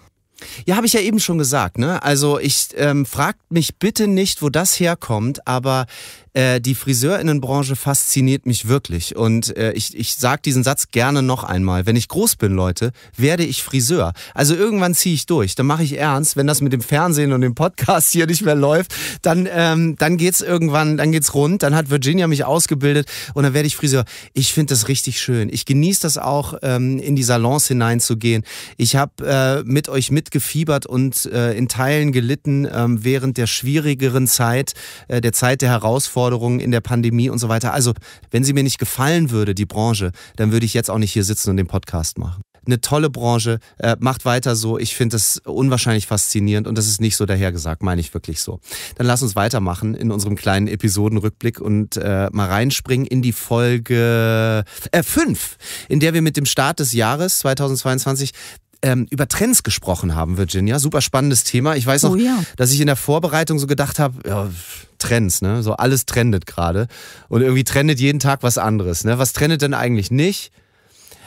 Ja, habe ich ja eben schon gesagt. Ne? Also ich ähm, fragt mich bitte nicht, wo das herkommt, aber äh, die Friseurinnenbranche fasziniert mich wirklich. Und äh, ich, ich sage diesen Satz gerne noch einmal. Wenn ich groß bin, Leute, werde ich Friseur. Also irgendwann ziehe ich durch. Dann mache ich ernst. Wenn das mit dem Fernsehen und dem Podcast hier nicht mehr läuft, dann, ähm, dann geht's irgendwann, dann geht's rund. Dann hat Virginia mich ausgebildet und dann werde ich Friseur. Ich finde das richtig schön. Ich genieße das auch, ähm, in die Salons hineinzugehen. Ich habe äh, mit euch mitgefiebert und äh, in Teilen gelitten äh, während der schwierigeren Zeit, äh, der Zeit der Herausforderung Herausforderungen in der Pandemie und so weiter. Also, wenn sie mir nicht gefallen würde, die Branche, dann würde ich jetzt auch nicht hier sitzen und den Podcast machen. Eine tolle Branche, äh, macht weiter so. Ich finde das unwahrscheinlich faszinierend und das ist nicht so dahergesagt, meine ich wirklich so. Dann lass uns weitermachen in unserem kleinen Episodenrückblick und äh, mal reinspringen in die Folge 5, äh, in der wir mit dem Start des Jahres 2022 ähm, über Trends gesprochen haben, Virginia. Super spannendes Thema. Ich weiß noch, oh ja. dass ich in der Vorbereitung so gedacht habe, ja, Trends, ne? So alles trendet gerade. Und irgendwie trendet jeden Tag was anderes, ne? Was trendet denn eigentlich nicht?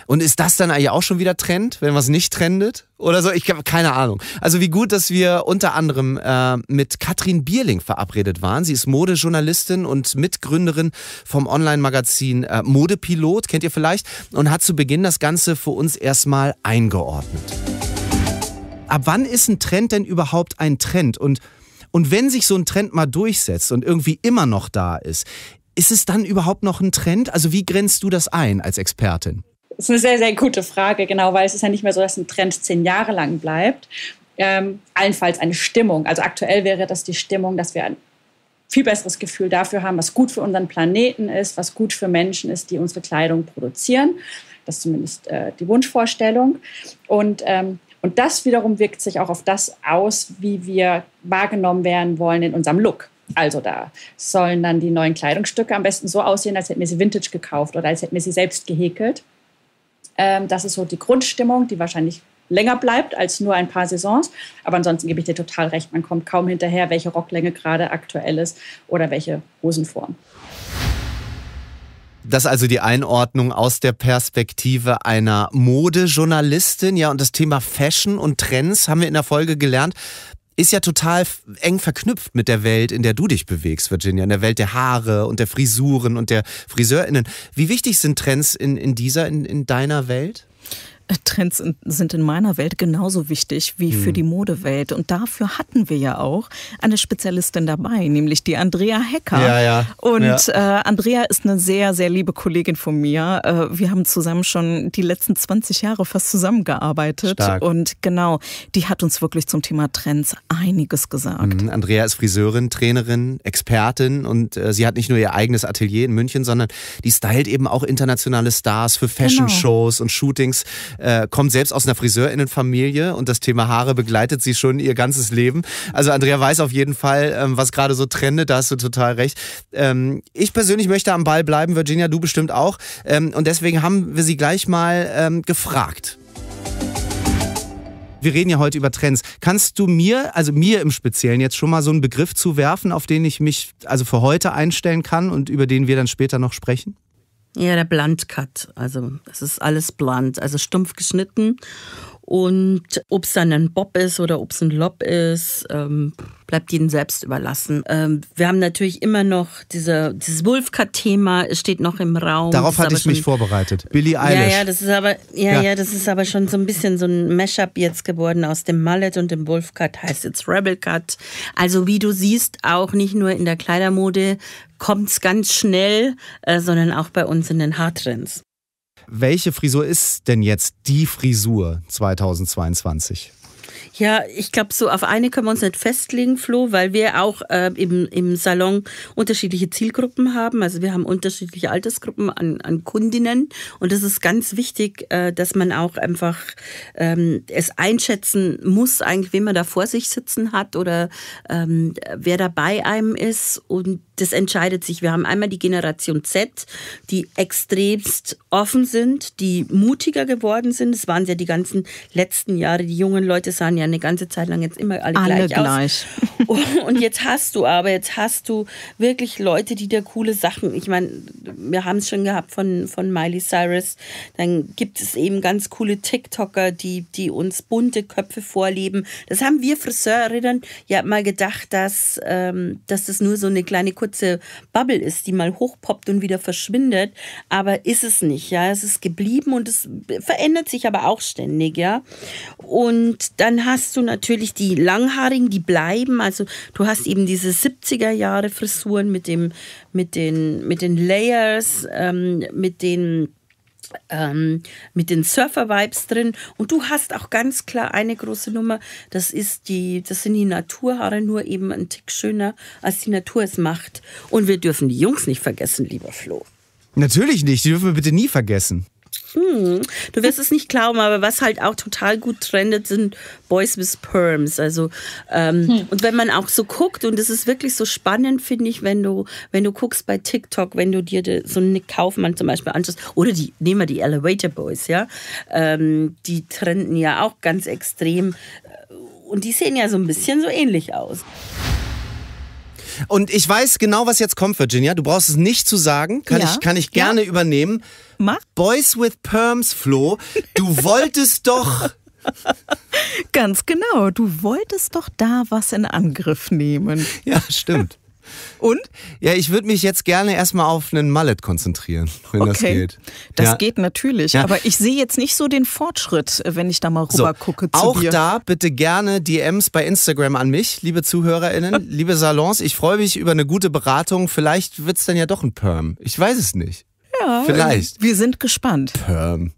Und ist das dann eigentlich auch schon wieder Trend, wenn was nicht trendet? Oder so? Ich habe keine Ahnung. Also wie gut, dass wir unter anderem äh, mit Katrin Bierling verabredet waren. Sie ist Modejournalistin und Mitgründerin vom Online-Magazin äh, Modepilot, kennt ihr vielleicht, und hat zu Beginn das Ganze für uns erstmal eingeordnet. Ab wann ist ein Trend denn überhaupt ein Trend? Und und wenn sich so ein Trend mal durchsetzt und irgendwie immer noch da ist, ist es dann überhaupt noch ein Trend? Also wie grenzt du das ein als Expertin? Das ist eine sehr, sehr gute Frage, genau, weil es ist ja nicht mehr so, dass ein Trend zehn Jahre lang bleibt. Ähm, allenfalls eine Stimmung. Also aktuell wäre das die Stimmung, dass wir ein viel besseres Gefühl dafür haben, was gut für unseren Planeten ist, was gut für Menschen ist, die unsere Kleidung produzieren. Das ist zumindest äh, die Wunschvorstellung. Und ähm, und das wiederum wirkt sich auch auf das aus, wie wir wahrgenommen werden wollen in unserem Look. Also da sollen dann die neuen Kleidungsstücke am besten so aussehen, als hätten wir sie vintage gekauft oder als hätten wir sie selbst gehäkelt. Ähm, das ist so die Grundstimmung, die wahrscheinlich länger bleibt als nur ein paar Saisons. Aber ansonsten gebe ich dir total recht, man kommt kaum hinterher, welche Rocklänge gerade aktuell ist oder welche Hosenform. Das also die Einordnung aus der Perspektive einer Modejournalistin. Ja, und das Thema Fashion und Trends haben wir in der Folge gelernt. Ist ja total eng verknüpft mit der Welt, in der du dich bewegst, Virginia, in der Welt der Haare und der Frisuren und der FriseurInnen. Wie wichtig sind Trends in, in dieser, in, in deiner Welt? Trends sind in meiner Welt genauso wichtig wie für mhm. die Modewelt. Und dafür hatten wir ja auch eine Spezialistin dabei, nämlich die Andrea Hecker. Ja, ja. Und ja. Äh, Andrea ist eine sehr, sehr liebe Kollegin von mir. Äh, wir haben zusammen schon die letzten 20 Jahre fast zusammengearbeitet. Stark. Und genau, die hat uns wirklich zum Thema Trends einiges gesagt. Mhm. Andrea ist Friseurin, Trainerin, Expertin und äh, sie hat nicht nur ihr eigenes Atelier in München, sondern die stylt eben auch internationale Stars für genau. Fashion-Shows genau. und Shootings äh, kommt selbst aus einer Friseurinnenfamilie und das Thema Haare begleitet sie schon ihr ganzes Leben. Also Andrea weiß auf jeden Fall, ähm, was gerade so trendet, da hast du total recht. Ähm, ich persönlich möchte am Ball bleiben, Virginia, du bestimmt auch. Ähm, und deswegen haben wir sie gleich mal ähm, gefragt wir reden ja heute über Trends. Kannst du mir, also mir im Speziellen, jetzt schon mal so einen Begriff zuwerfen, auf den ich mich also für heute einstellen kann und über den wir dann später noch sprechen? Ja, der Blunt Cut. Also das ist alles blunt, also stumpf geschnitten und ob es dann ein Bob ist oder ob es ein Lob ist, ähm, bleibt ihnen selbst überlassen. Ähm, wir haben natürlich immer noch diese, dieses Wolfcat-Thema, es steht noch im Raum. Darauf hatte ich schon, mich vorbereitet. Billie Eilish. Ja, ja, das ist aber, ja, ja, ja. das ist aber schon so ein bisschen so ein Mashup jetzt geworden aus dem Mallet und dem Wolfcat heißt jetzt Rebel Cut. Also wie du siehst, auch nicht nur in der Kleidermode kommt es ganz schnell, äh, sondern auch bei uns in den Haartrends. Welche Frisur ist denn jetzt die Frisur 2022? Ja, ich glaube, so auf eine können wir uns nicht festlegen, Flo, weil wir auch äh, im, im Salon unterschiedliche Zielgruppen haben. Also wir haben unterschiedliche Altersgruppen an, an Kundinnen und es ist ganz wichtig, äh, dass man auch einfach ähm, es einschätzen muss, eigentlich, wen man da vor sich sitzen hat oder ähm, wer da bei einem ist und das entscheidet sich. Wir haben einmal die Generation Z, die extremst offen sind, die mutiger geworden sind. Es waren ja die ganzen letzten Jahre, die jungen Leute sahen ja eine ganze Zeit lang jetzt immer alle, alle gleich, gleich aus. [LAUGHS] Und jetzt hast du aber, jetzt hast du wirklich Leute, die dir coole Sachen, ich meine, wir haben es schon gehabt von, von Miley Cyrus, dann gibt es eben ganz coole TikToker, die, die uns bunte Köpfe vorleben. Das haben wir Friseurinnen ja mal gedacht, dass, ähm, dass das nur so eine kleine kurze Bubble ist, die mal hochpoppt und wieder verschwindet, aber ist es nicht, ja, es ist geblieben und es verändert sich aber auch ständig, ja. Und dann hast du natürlich die Langhaarigen, die bleiben, also du hast eben diese 70er Jahre Frisuren mit dem mit den mit den Layers, ähm, mit den ähm, mit den Surfer-Vibes drin. Und du hast auch ganz klar eine große Nummer. Das ist die, das sind die Naturhaare, nur eben ein Tick schöner, als die Natur es macht. Und wir dürfen die Jungs nicht vergessen, lieber Flo. Natürlich nicht, die dürfen wir bitte nie vergessen hm, du wirst es nicht glauben, aber was halt auch total gut trendet, sind Boys with Perms. Also ähm, hm. und wenn man auch so guckt und es ist wirklich so spannend, finde ich, wenn du wenn du guckst bei TikTok, wenn du dir so einen Nick Kaufmann zum Beispiel anschaust oder die nehmen wir die Elevator Boys, ja, ähm, die trenden ja auch ganz extrem äh, und die sehen ja so ein bisschen so ähnlich aus. Und ich weiß genau, was jetzt kommt, Virginia. Du brauchst es nicht zu sagen. Kann, ja. ich, kann ich gerne ja. übernehmen. Mach. Boys with Perms, Flo. Du [LAUGHS] wolltest doch. Ganz genau. Du wolltest doch da was in Angriff nehmen. Ja, stimmt. Und? Ja, ich würde mich jetzt gerne erstmal auf einen Mallet konzentrieren, wenn okay. das geht. Das ja. geht natürlich, ja. aber ich sehe jetzt nicht so den Fortschritt, wenn ich da mal rüber so, gucke. Zu auch dir. da bitte gerne DMs bei Instagram an mich, liebe ZuhörerInnen, [LAUGHS] liebe Salons. Ich freue mich über eine gute Beratung. Vielleicht wird es dann ja doch ein Perm. Ich weiß es nicht. Ja. Vielleicht. Wir sind gespannt. Perm.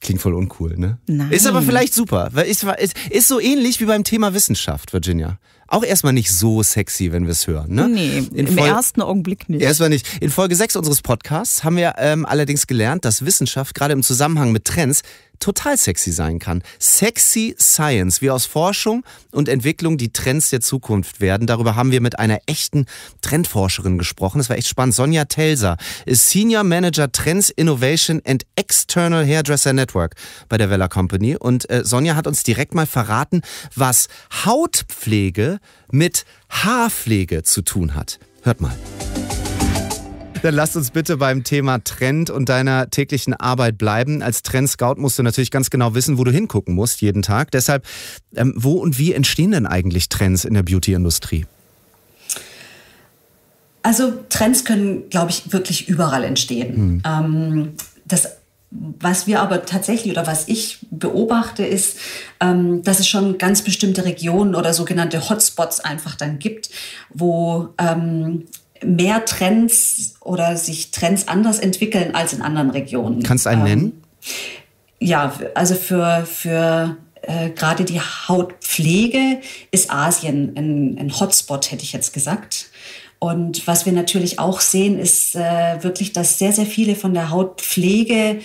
Klingt voll uncool, ne? Nein. Ist aber vielleicht super. Ist, ist, ist so ähnlich wie beim Thema Wissenschaft, Virginia auch erstmal nicht so sexy, wenn wir es hören. Ne? Nee, In im Folge, ersten Augenblick nicht. Erstmal nicht. In Folge 6 unseres Podcasts haben wir ähm, allerdings gelernt, dass Wissenschaft gerade im Zusammenhang mit Trends total sexy sein kann. Sexy Science, wie aus Forschung und Entwicklung die Trends der Zukunft werden. Darüber haben wir mit einer echten Trendforscherin gesprochen. Das war echt spannend. Sonja Telser ist Senior Manager Trends Innovation and External Hairdresser Network bei der Vella Company. Und äh, Sonja hat uns direkt mal verraten, was Hautpflege mit Haarpflege zu tun hat. Hört mal. Dann lasst uns bitte beim Thema Trend und deiner täglichen Arbeit bleiben. Als Trendscout musst du natürlich ganz genau wissen, wo du hingucken musst jeden Tag. Deshalb, ähm, wo und wie entstehen denn eigentlich Trends in der Beauty-Industrie? Also Trends können, glaube ich, wirklich überall entstehen. Hm. Ähm, das was wir aber tatsächlich oder was ich beobachte, ist, ähm, dass es schon ganz bestimmte Regionen oder sogenannte Hotspots einfach dann gibt, wo ähm, mehr Trends oder sich Trends anders entwickeln als in anderen Regionen. Kannst du einen ähm, nennen? Ja, also für, für äh, gerade die Hautpflege ist Asien ein, ein Hotspot, hätte ich jetzt gesagt. Und was wir natürlich auch sehen, ist äh, wirklich, dass sehr, sehr viele von der Hautpflege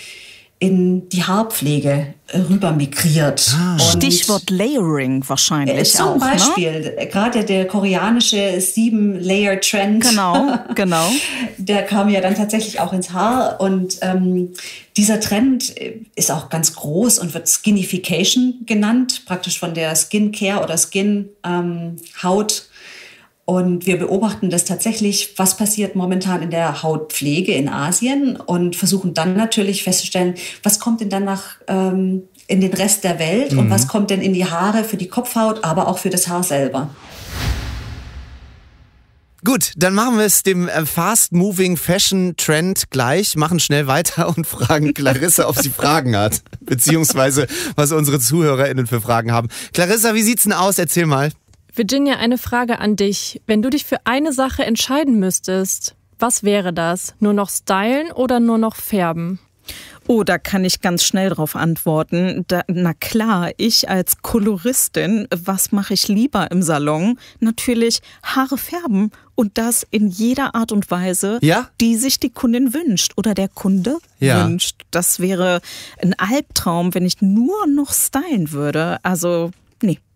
in die Haarpflege äh, rüber migriert. Ah. Stichwort Layering wahrscheinlich. Äh, zum auch, ne? Beispiel, ne? gerade der koreanische Sieben-Layer-Trend. Genau, [LAUGHS] genau. der kam ja dann tatsächlich auch ins Haar. Und ähm, dieser Trend ist auch ganz groß und wird Skinification genannt, praktisch von der Skincare oder Skin-Haut. Ähm, und wir beobachten das tatsächlich, was passiert momentan in der Hautpflege in Asien und versuchen dann natürlich festzustellen, was kommt denn dann nach ähm, in den Rest der Welt mhm. und was kommt denn in die Haare für die Kopfhaut, aber auch für das Haar selber. Gut, dann machen wir es dem äh, Fast Moving Fashion Trend gleich, machen schnell weiter und fragen [LAUGHS] Clarissa, ob sie Fragen hat, beziehungsweise was unsere ZuhörerInnen für Fragen haben. Clarissa, wie sieht's denn aus? Erzähl mal. Virginia, eine Frage an dich. Wenn du dich für eine Sache entscheiden müsstest, was wäre das? Nur noch stylen oder nur noch färben? Oh, da kann ich ganz schnell drauf antworten. Da, na klar, ich als Koloristin, was mache ich lieber im Salon? Natürlich Haare färben und das in jeder Art und Weise, ja? die sich die Kundin wünscht oder der Kunde ja. wünscht. Das wäre ein Albtraum, wenn ich nur noch stylen würde. Also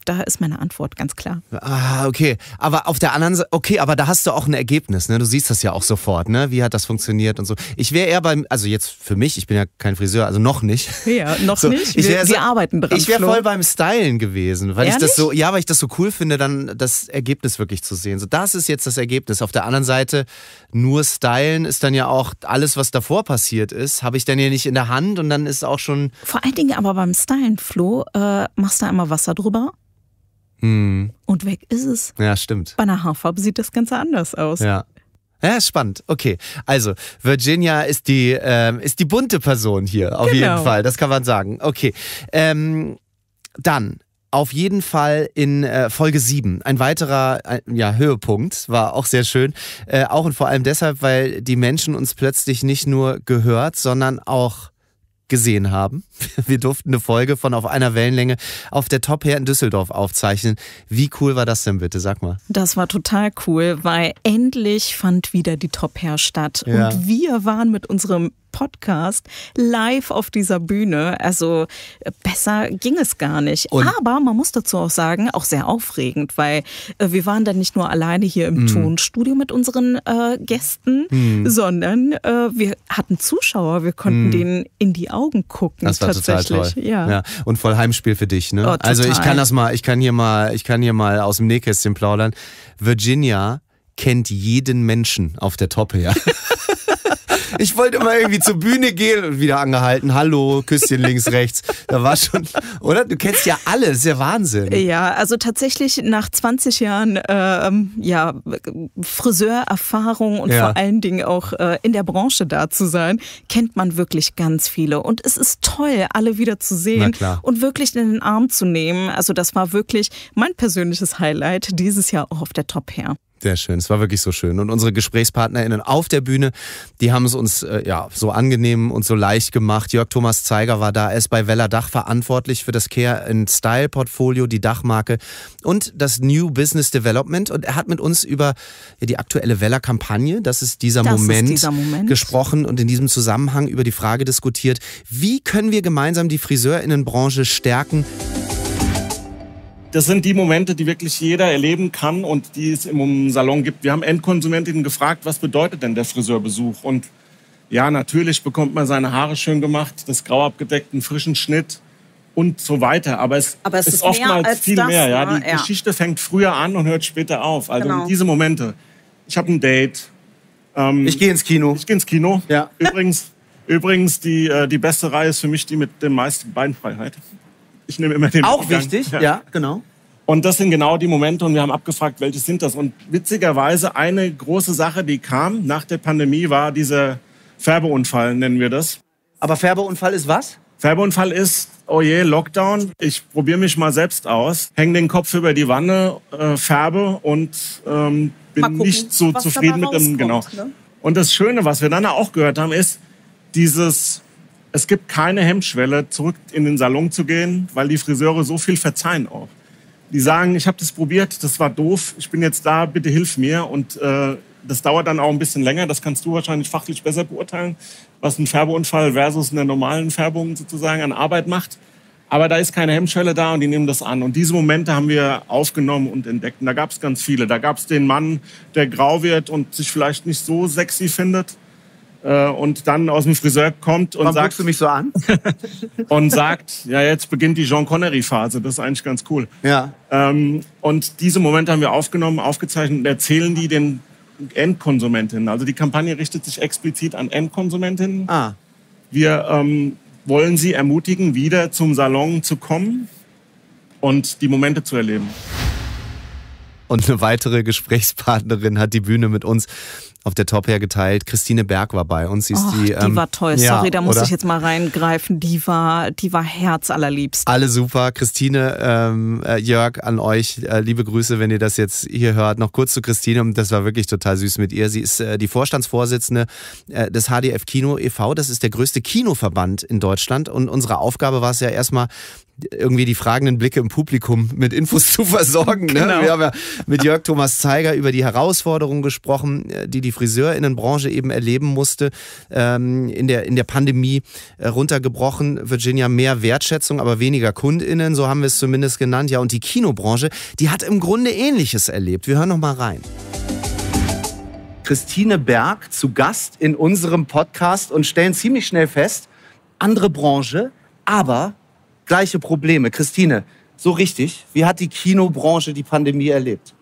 da ist meine Antwort ganz klar. Ah, okay. Aber auf der anderen Seite, okay, aber da hast du auch ein Ergebnis, ne? Du siehst das ja auch sofort, ne? Wie hat das funktioniert und so. Ich wäre eher beim, also jetzt für mich, ich bin ja kein Friseur, also noch nicht. Ja, noch so, nicht. Wir, wir arbeiten dran. Ich wäre voll beim Stylen gewesen, weil Ehrlich? ich das so, ja, weil ich das so cool finde, dann das Ergebnis wirklich zu sehen. So, das ist jetzt das Ergebnis. Auf der anderen Seite, nur Stylen ist dann ja auch alles, was davor passiert ist, habe ich dann ja nicht in der Hand und dann ist auch schon. Vor allen Dingen aber beim Stylen, Flo, äh, machst du einmal Wasser drüber Mhm. Und weg ist es. Ja, stimmt. Bei einer Haarfarbe sieht das Ganze anders aus. Ja. Ja, spannend. Okay. Also, Virginia ist die, ähm, ist die bunte Person hier, auf genau. jeden Fall. Das kann man sagen. Okay. Ähm, dann, auf jeden Fall in äh, Folge 7. Ein weiterer äh, ja, Höhepunkt war auch sehr schön. Äh, auch und vor allem deshalb, weil die Menschen uns plötzlich nicht nur gehört, sondern auch gesehen haben. [LAUGHS] Wir durften eine Folge von Auf einer Wellenlänge auf der Top her in Düsseldorf aufzeichnen. Wie cool war das denn bitte? Sag mal. Das war total cool, weil endlich fand wieder die Top her statt. Ja. Und wir waren mit unserem Podcast live auf dieser Bühne. Also äh, besser ging es gar nicht. Und Aber man muss dazu auch sagen, auch sehr aufregend, weil äh, wir waren dann nicht nur alleine hier im mhm. Tonstudio mit unseren äh, Gästen, mhm. sondern äh, wir hatten Zuschauer, wir konnten mhm. denen in die Augen gucken. Das war tatsächlich. total toll. Ja. ja. Und voll Heimspiel für dich. Ne? Oh, also ich kann das mal, ich kann hier mal, ich kann hier mal aus dem Nähkästchen plaudern. Virginia kennt jeden Menschen auf der Toppe, ja. [LAUGHS] ich wollte immer irgendwie zur Bühne gehen und wieder angehalten. Hallo, Küsschen links, rechts. Da war schon, oder? Du kennst ja alles, ja Wahnsinn. Ja, also tatsächlich nach 20 Jahren ähm, ja, Friseurerfahrung und ja. vor allen Dingen auch äh, in der Branche da zu sein, kennt man wirklich ganz viele. Und es ist toll, alle wieder zu sehen und wirklich in den Arm zu nehmen. Also das war wirklich mein persönliches Highlight dieses Jahr auch auf der Top her. Sehr schön, es war wirklich so schön. Und unsere GesprächspartnerInnen auf der Bühne, die haben es uns äh, ja so angenehm und so leicht gemacht. Jörg Thomas Zeiger war da, er ist bei Weller Dach verantwortlich für das Care in Style Portfolio, die Dachmarke und das New Business Development. Und er hat mit uns über ja, die aktuelle Weller kampagne das, ist dieser, das Moment, ist dieser Moment, gesprochen und in diesem Zusammenhang über die Frage diskutiert, wie können wir gemeinsam die FriseurInnenbranche stärken? Das sind die Momente, die wirklich jeder erleben kann und die es im Salon gibt. Wir haben Endkonsumentinnen gefragt, was bedeutet denn der Friseurbesuch? Und ja, natürlich bekommt man seine Haare schön gemacht, das grau abgedeckt, einen frischen Schnitt und so weiter. Aber es, Aber es ist, ist, oftmals viel das, mehr. Ja? Ne? Die ja. Geschichte fängt früher an und hört später auf. Also genau. diese Momente. Ich habe ein Date. Ähm, ich gehe ins Kino. Ich gehe ins Kino. Ja. Übrigens, übrigens die, äh, die beste Reihe ist für mich die mit dem meisten Beinfreiheit. Ich nehme immer den Auch Mitgang. wichtig, ja. ja, genau. Und das sind genau die Momente und wir haben abgefragt, welche sind das. Und witzigerweise eine große Sache, die kam nach der Pandemie, war dieser Färbeunfall, nennen wir das. Aber Färbeunfall ist was? Färbeunfall ist, oh je, Lockdown. Ich probiere mich mal selbst aus, hänge den Kopf über die Wanne, äh, färbe und ähm, bin gucken, nicht so zufrieden mit dem. Genau. Ne? Und das Schöne, was wir dann auch gehört haben, ist dieses es gibt keine Hemmschwelle, zurück in den Salon zu gehen, weil die Friseure so viel verzeihen auch. Die sagen, ich habe das probiert, das war doof, ich bin jetzt da, bitte hilf mir. Und äh, das dauert dann auch ein bisschen länger. Das kannst du wahrscheinlich fachlich besser beurteilen, was ein Färbeunfall versus eine normalen Färbung sozusagen an Arbeit macht. Aber da ist keine Hemmschwelle da und die nehmen das an. Und diese Momente haben wir aufgenommen und entdeckt. Und da gab es ganz viele. Da gab es den Mann, der grau wird und sich vielleicht nicht so sexy findet. Äh, und dann aus dem Friseur kommt und Warum sagt... du mich so an? [LAUGHS] und sagt, ja, jetzt beginnt die Jean Connery-Phase. Das ist eigentlich ganz cool. Ja. Ähm, und diese Momente haben wir aufgenommen, aufgezeichnet und erzählen die den Endkonsumentinnen. Also die Kampagne richtet sich explizit an Endkonsumentinnen. Ah. Wir ähm, wollen sie ermutigen, wieder zum Salon zu kommen und die Momente zu erleben. Und eine weitere Gesprächspartnerin hat die Bühne mit uns auf der Top her geteilt. Christine Berg war bei uns. Sie ist Och, die, ähm, die war toll, sorry, ja, da muss oder? ich jetzt mal reingreifen. Die war, die war Herz allerliebst. Alle super. Christine, ähm, äh, Jörg, an euch äh, liebe Grüße, wenn ihr das jetzt hier hört. Noch kurz zu Christine, das war wirklich total süß mit ihr. Sie ist äh, die Vorstandsvorsitzende äh, des HDF Kino e.V. Das ist der größte Kinoverband in Deutschland. Und unsere Aufgabe war es ja erstmal, irgendwie die fragenden Blicke im Publikum mit Infos [LAUGHS] zu versorgen. Ne? Genau. Wir haben ja mit Jörg Thomas Zeiger über die Herausforderungen gesprochen, äh, die die Friseurinnenbranche eben erleben musste ähm, in, der, in der Pandemie äh, runtergebrochen. Virginia mehr Wertschätzung, aber weniger Kundinnen, so haben wir es zumindest genannt. Ja, und die Kinobranche, die hat im Grunde ähnliches erlebt. Wir hören noch mal rein. Christine Berg zu Gast in unserem Podcast und stellen ziemlich schnell fest, andere Branche, aber gleiche Probleme. Christine, so richtig, wie hat die Kinobranche die Pandemie erlebt?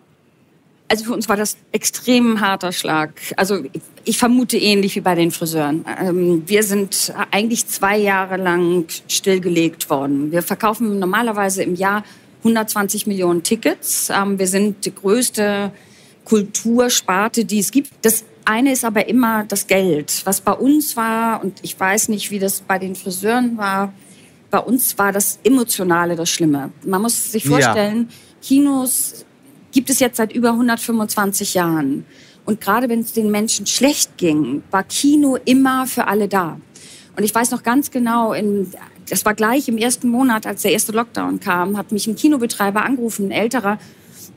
Also für uns war das extrem harter Schlag. Also ich vermute ähnlich wie bei den Friseuren. Ähm, wir sind eigentlich zwei Jahre lang stillgelegt worden. Wir verkaufen normalerweise im Jahr 120 Millionen Tickets. Ähm, wir sind die größte Kultursparte, die es gibt. Das eine ist aber immer das Geld. Was bei uns war, und ich weiß nicht, wie das bei den Friseuren war, bei uns war das Emotionale das Schlimme. Man muss sich vorstellen, ja. Kinos gibt es jetzt seit über 125 Jahren. Und gerade wenn es den Menschen schlecht ging, war Kino immer für alle da. Und ich weiß noch ganz genau, in, das war gleich im ersten Monat, als der erste Lockdown kam, hat mich ein Kinobetreiber angerufen, ein älterer,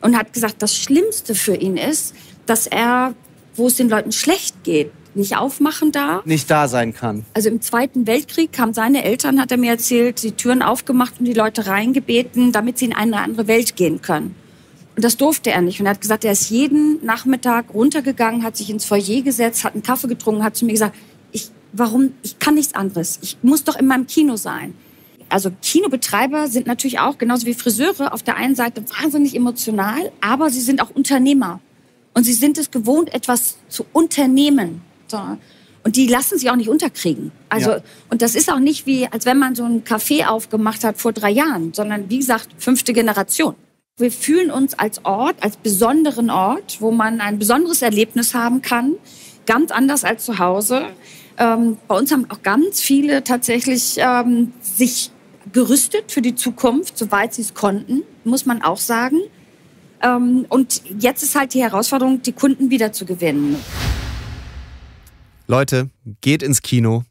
und hat gesagt, das Schlimmste für ihn ist, dass er, wo es den Leuten schlecht geht, nicht aufmachen darf. Nicht da sein kann. Also im Zweiten Weltkrieg kamen seine Eltern, hat er mir erzählt, die Türen aufgemacht und die Leute reingebeten, damit sie in eine andere Welt gehen können. Und das durfte er nicht. Und er hat gesagt, er ist jeden Nachmittag runtergegangen, hat sich ins Foyer gesetzt, hat einen Kaffee getrunken, hat zu mir gesagt, ich, warum, ich kann nichts anderes. Ich muss doch in meinem Kino sein. Also Kinobetreiber sind natürlich auch, genauso wie Friseure, auf der einen Seite wahnsinnig emotional, aber sie sind auch Unternehmer. Und sie sind es gewohnt, etwas zu unternehmen sondern und die lassen sich auch nicht unterkriegen. Also, ja. und das ist auch nicht wie, als wenn man so ein Café aufgemacht hat vor drei Jahren, sondern wie gesagt, fünfte Generation. Wir fühlen uns als Ort, als besonderen Ort, wo man ein besonderes Erlebnis haben kann, ganz anders als zu Hause. Ähm, bei uns haben auch ganz viele tatsächlich ähm, sich gerüstet für die Zukunft, soweit sie es konnten, muss man auch sagen. Ähm, und jetzt ist halt die Herausforderung, die Kunden wiederzugewinnen. Leute, geht ins Kino,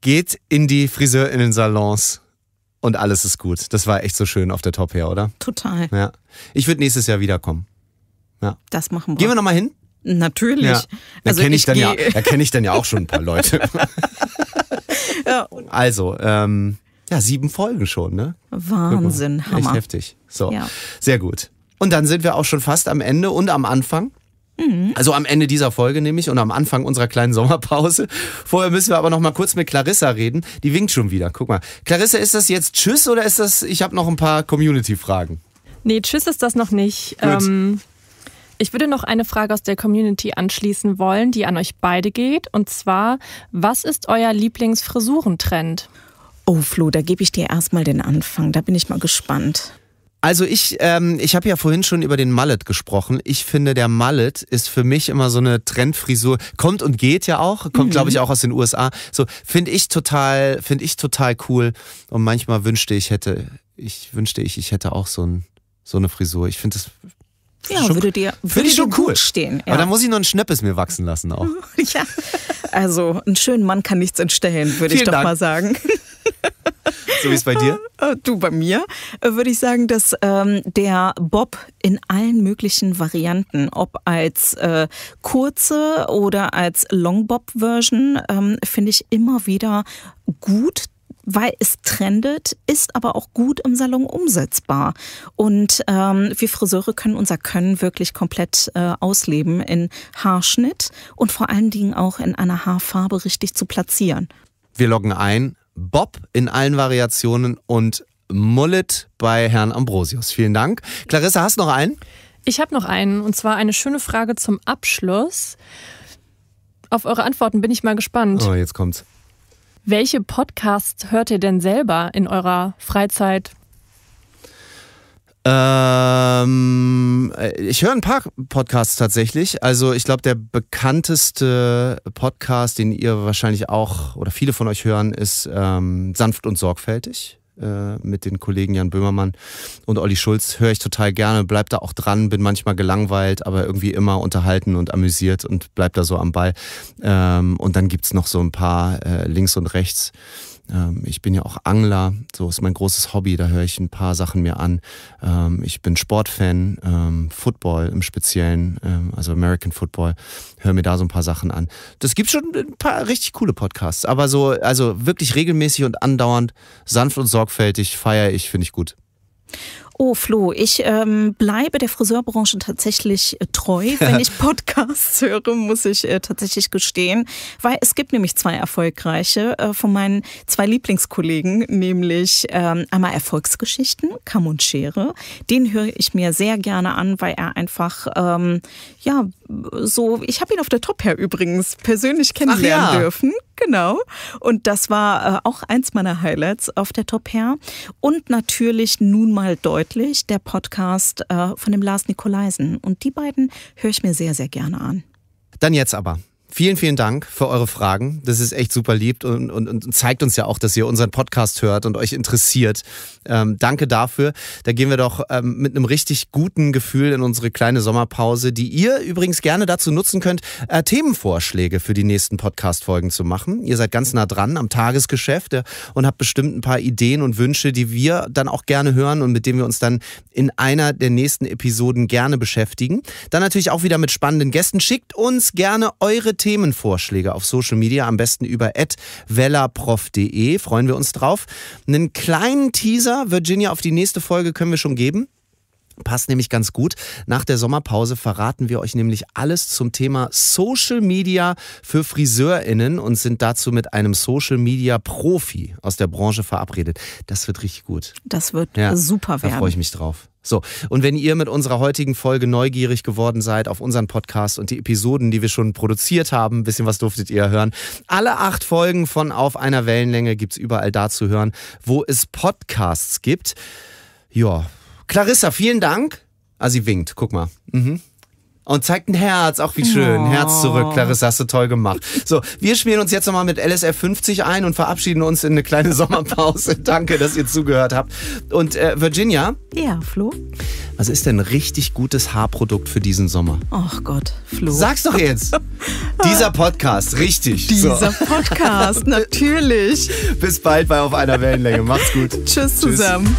geht in die Friseurinnen-Salons und alles ist gut. Das war echt so schön auf der Top her, oder? Total. Ja. Ich würde nächstes Jahr wiederkommen. Ja. Das machen wir. Gehen wir nochmal hin? Natürlich. Ja. Da also kenne ich, ich, dann ja, da kenn ich dann ja auch schon ein paar Leute. [LAUGHS] ja, also, ähm, ja, sieben Folgen schon, ne? Wahnsinn, Hammer. Echt heftig. So, ja. sehr gut. Und dann sind wir auch schon fast am Ende und am Anfang. Mhm. Also am Ende dieser Folge nämlich und am Anfang unserer kleinen Sommerpause. Vorher müssen wir aber noch mal kurz mit Clarissa reden. Die winkt schon wieder. Guck mal. Clarissa, ist das jetzt Tschüss oder ist das, ich habe noch ein paar Community-Fragen? Nee, Tschüss ist das noch nicht. Ähm, ich würde noch eine Frage aus der Community anschließen wollen, die an euch beide geht. Und zwar, was ist euer Lieblingsfrisurentrend? Oh Flo, da gebe ich dir erstmal den Anfang. Da bin ich mal gespannt. Also ich, ähm, ich habe ja vorhin schon über den Mallet gesprochen. Ich finde, der Mallet ist für mich immer so eine Trendfrisur. Kommt und geht ja auch, kommt mhm. glaube ich auch aus den USA. So finde ich total, finde ich total cool. Und manchmal wünschte ich hätte, ich wünschte ich, ich hätte auch so, ein, so eine Frisur. Ich finde das ja, schon, würde dir, würde dir gut cool. stehen. Ja. Aber dann muss ich noch ein Schnöppes mir wachsen lassen auch. [LAUGHS] ja, also einen schönen Mann kann nichts entstellen, würde ich doch Dank. mal sagen. [LAUGHS] [LAUGHS] So wie es bei dir? Äh, du, bei mir äh, würde ich sagen, dass ähm, der Bob in allen möglichen Varianten, ob als äh, kurze oder als Long-Bob-Version, ähm, finde ich immer wieder gut weil es trendet, ist aber auch gut im Salon umsetzbar. Und ähm, wir Friseure können unser Können wirklich komplett äh, ausleben in Haarschnitt und vor allen Dingen auch in einer Haarfarbe richtig zu platzieren. Wir loggen ein Bob in allen Variationen und Mullet bei Herrn Ambrosius. Vielen Dank. Clarissa, hast du noch einen? Ich habe noch einen und zwar eine schöne Frage zum Abschluss. Auf eure Antworten bin ich mal gespannt. Oh, jetzt kommt's. Welche Podcasts hört ihr denn selber in eurer Freizeit, ähm, äh, ich höre ein paar Podcasts tatsächlich. Also ich glaube, der bekannteste Podcast, den ihr wahrscheinlich auch oder viele von euch hören, ist ähm, Sanft und Sorgfältig äh, mit den Kollegen Jan Böhmermann und Olli Schulz. Höre ich total gerne, bleib da auch dran, bin manchmal gelangweilt, aber irgendwie immer unterhalten und amüsiert und bleib da so am Ball. Ähm, und dann gibt's noch so ein paar äh, links und rechts. Ähm, ich bin ja auch Angler, so ist mein großes Hobby, da höre ich ein paar Sachen mir an. Ähm, ich bin Sportfan, ähm, Football im Speziellen, also American Football, höre mir da so ein paar Sachen an. Das gibt schon ein paar richtig coole Podcasts, aber so, also wirklich regelmäßig und andauernd, sanft und sorgfältig feiere ich, finde ich gut. Oh, Flo, ich ähm, bleibe der Friseurbranche tatsächlich äh, treu. [LAUGHS] Wenn ich Podcasts höre, muss ich äh, tatsächlich gestehen, weil es gibt nämlich zwei erfolgreiche äh, von meinen zwei Lieblingskollegen, nämlich ähm, einmal Erfolgsgeschichten, Kamm und Schere. Den höre ich mir sehr gerne an, weil er einfach, ähm, ja, so, ich habe ihn auf der Top her übrigens persönlich kennenlernen ja. dürfen. Genau. Und das war äh, auch eins meiner Highlights auf der Top Hair. Und natürlich nun mal deutlich der Podcast äh, von dem Lars Nikolaisen. Und die beiden höre ich mir sehr, sehr gerne an. Dann jetzt aber. Vielen, vielen Dank für eure Fragen. Das ist echt super lieb und, und, und zeigt uns ja auch, dass ihr unseren Podcast hört und euch interessiert. Ähm, danke dafür. Da gehen wir doch ähm, mit einem richtig guten Gefühl in unsere kleine Sommerpause, die ihr übrigens gerne dazu nutzen könnt, äh, Themenvorschläge für die nächsten Podcast-Folgen zu machen. Ihr seid ganz nah dran am Tagesgeschäft äh, und habt bestimmt ein paar Ideen und Wünsche, die wir dann auch gerne hören und mit denen wir uns dann in einer der nächsten Episoden gerne beschäftigen. Dann natürlich auch wieder mit spannenden Gästen. Schickt uns gerne eure Themen Themenvorschläge auf Social Media, am besten über @wellerprof.de. Freuen wir uns drauf. Einen kleinen Teaser, Virginia, auf die nächste Folge können wir schon geben. Passt nämlich ganz gut. Nach der Sommerpause verraten wir euch nämlich alles zum Thema Social Media für FriseurInnen und sind dazu mit einem Social Media Profi aus der Branche verabredet. Das wird richtig gut. Das wird ja, super werden. Da freue ich mich drauf. So, und wenn ihr mit unserer heutigen Folge neugierig geworden seid auf unseren Podcast und die Episoden, die wir schon produziert haben, ein bisschen was durftet ihr hören. Alle acht Folgen von Auf einer Wellenlänge gibt es überall da zu hören, wo es Podcasts gibt. Ja, Clarissa, vielen Dank. Ah, sie winkt, guck mal. Mhm und zeigt ein Herz. Auch wie schön. Oh. Herz zurück. Clarissa, hast du toll gemacht. So, wir spielen uns jetzt nochmal mit LSF 50 ein und verabschieden uns in eine kleine [LAUGHS] Sommerpause. Danke, dass ihr zugehört habt. Und äh, Virginia? Ja, Flo? Was ist denn ein richtig gutes Haarprodukt für diesen Sommer? Ach Gott, Flo. Sag's doch jetzt. [LAUGHS] Dieser Podcast, richtig. Dieser so. Podcast, [LAUGHS] natürlich. Bis bald bei Auf einer Wellenlänge. Macht's gut. Tschüss zusammen.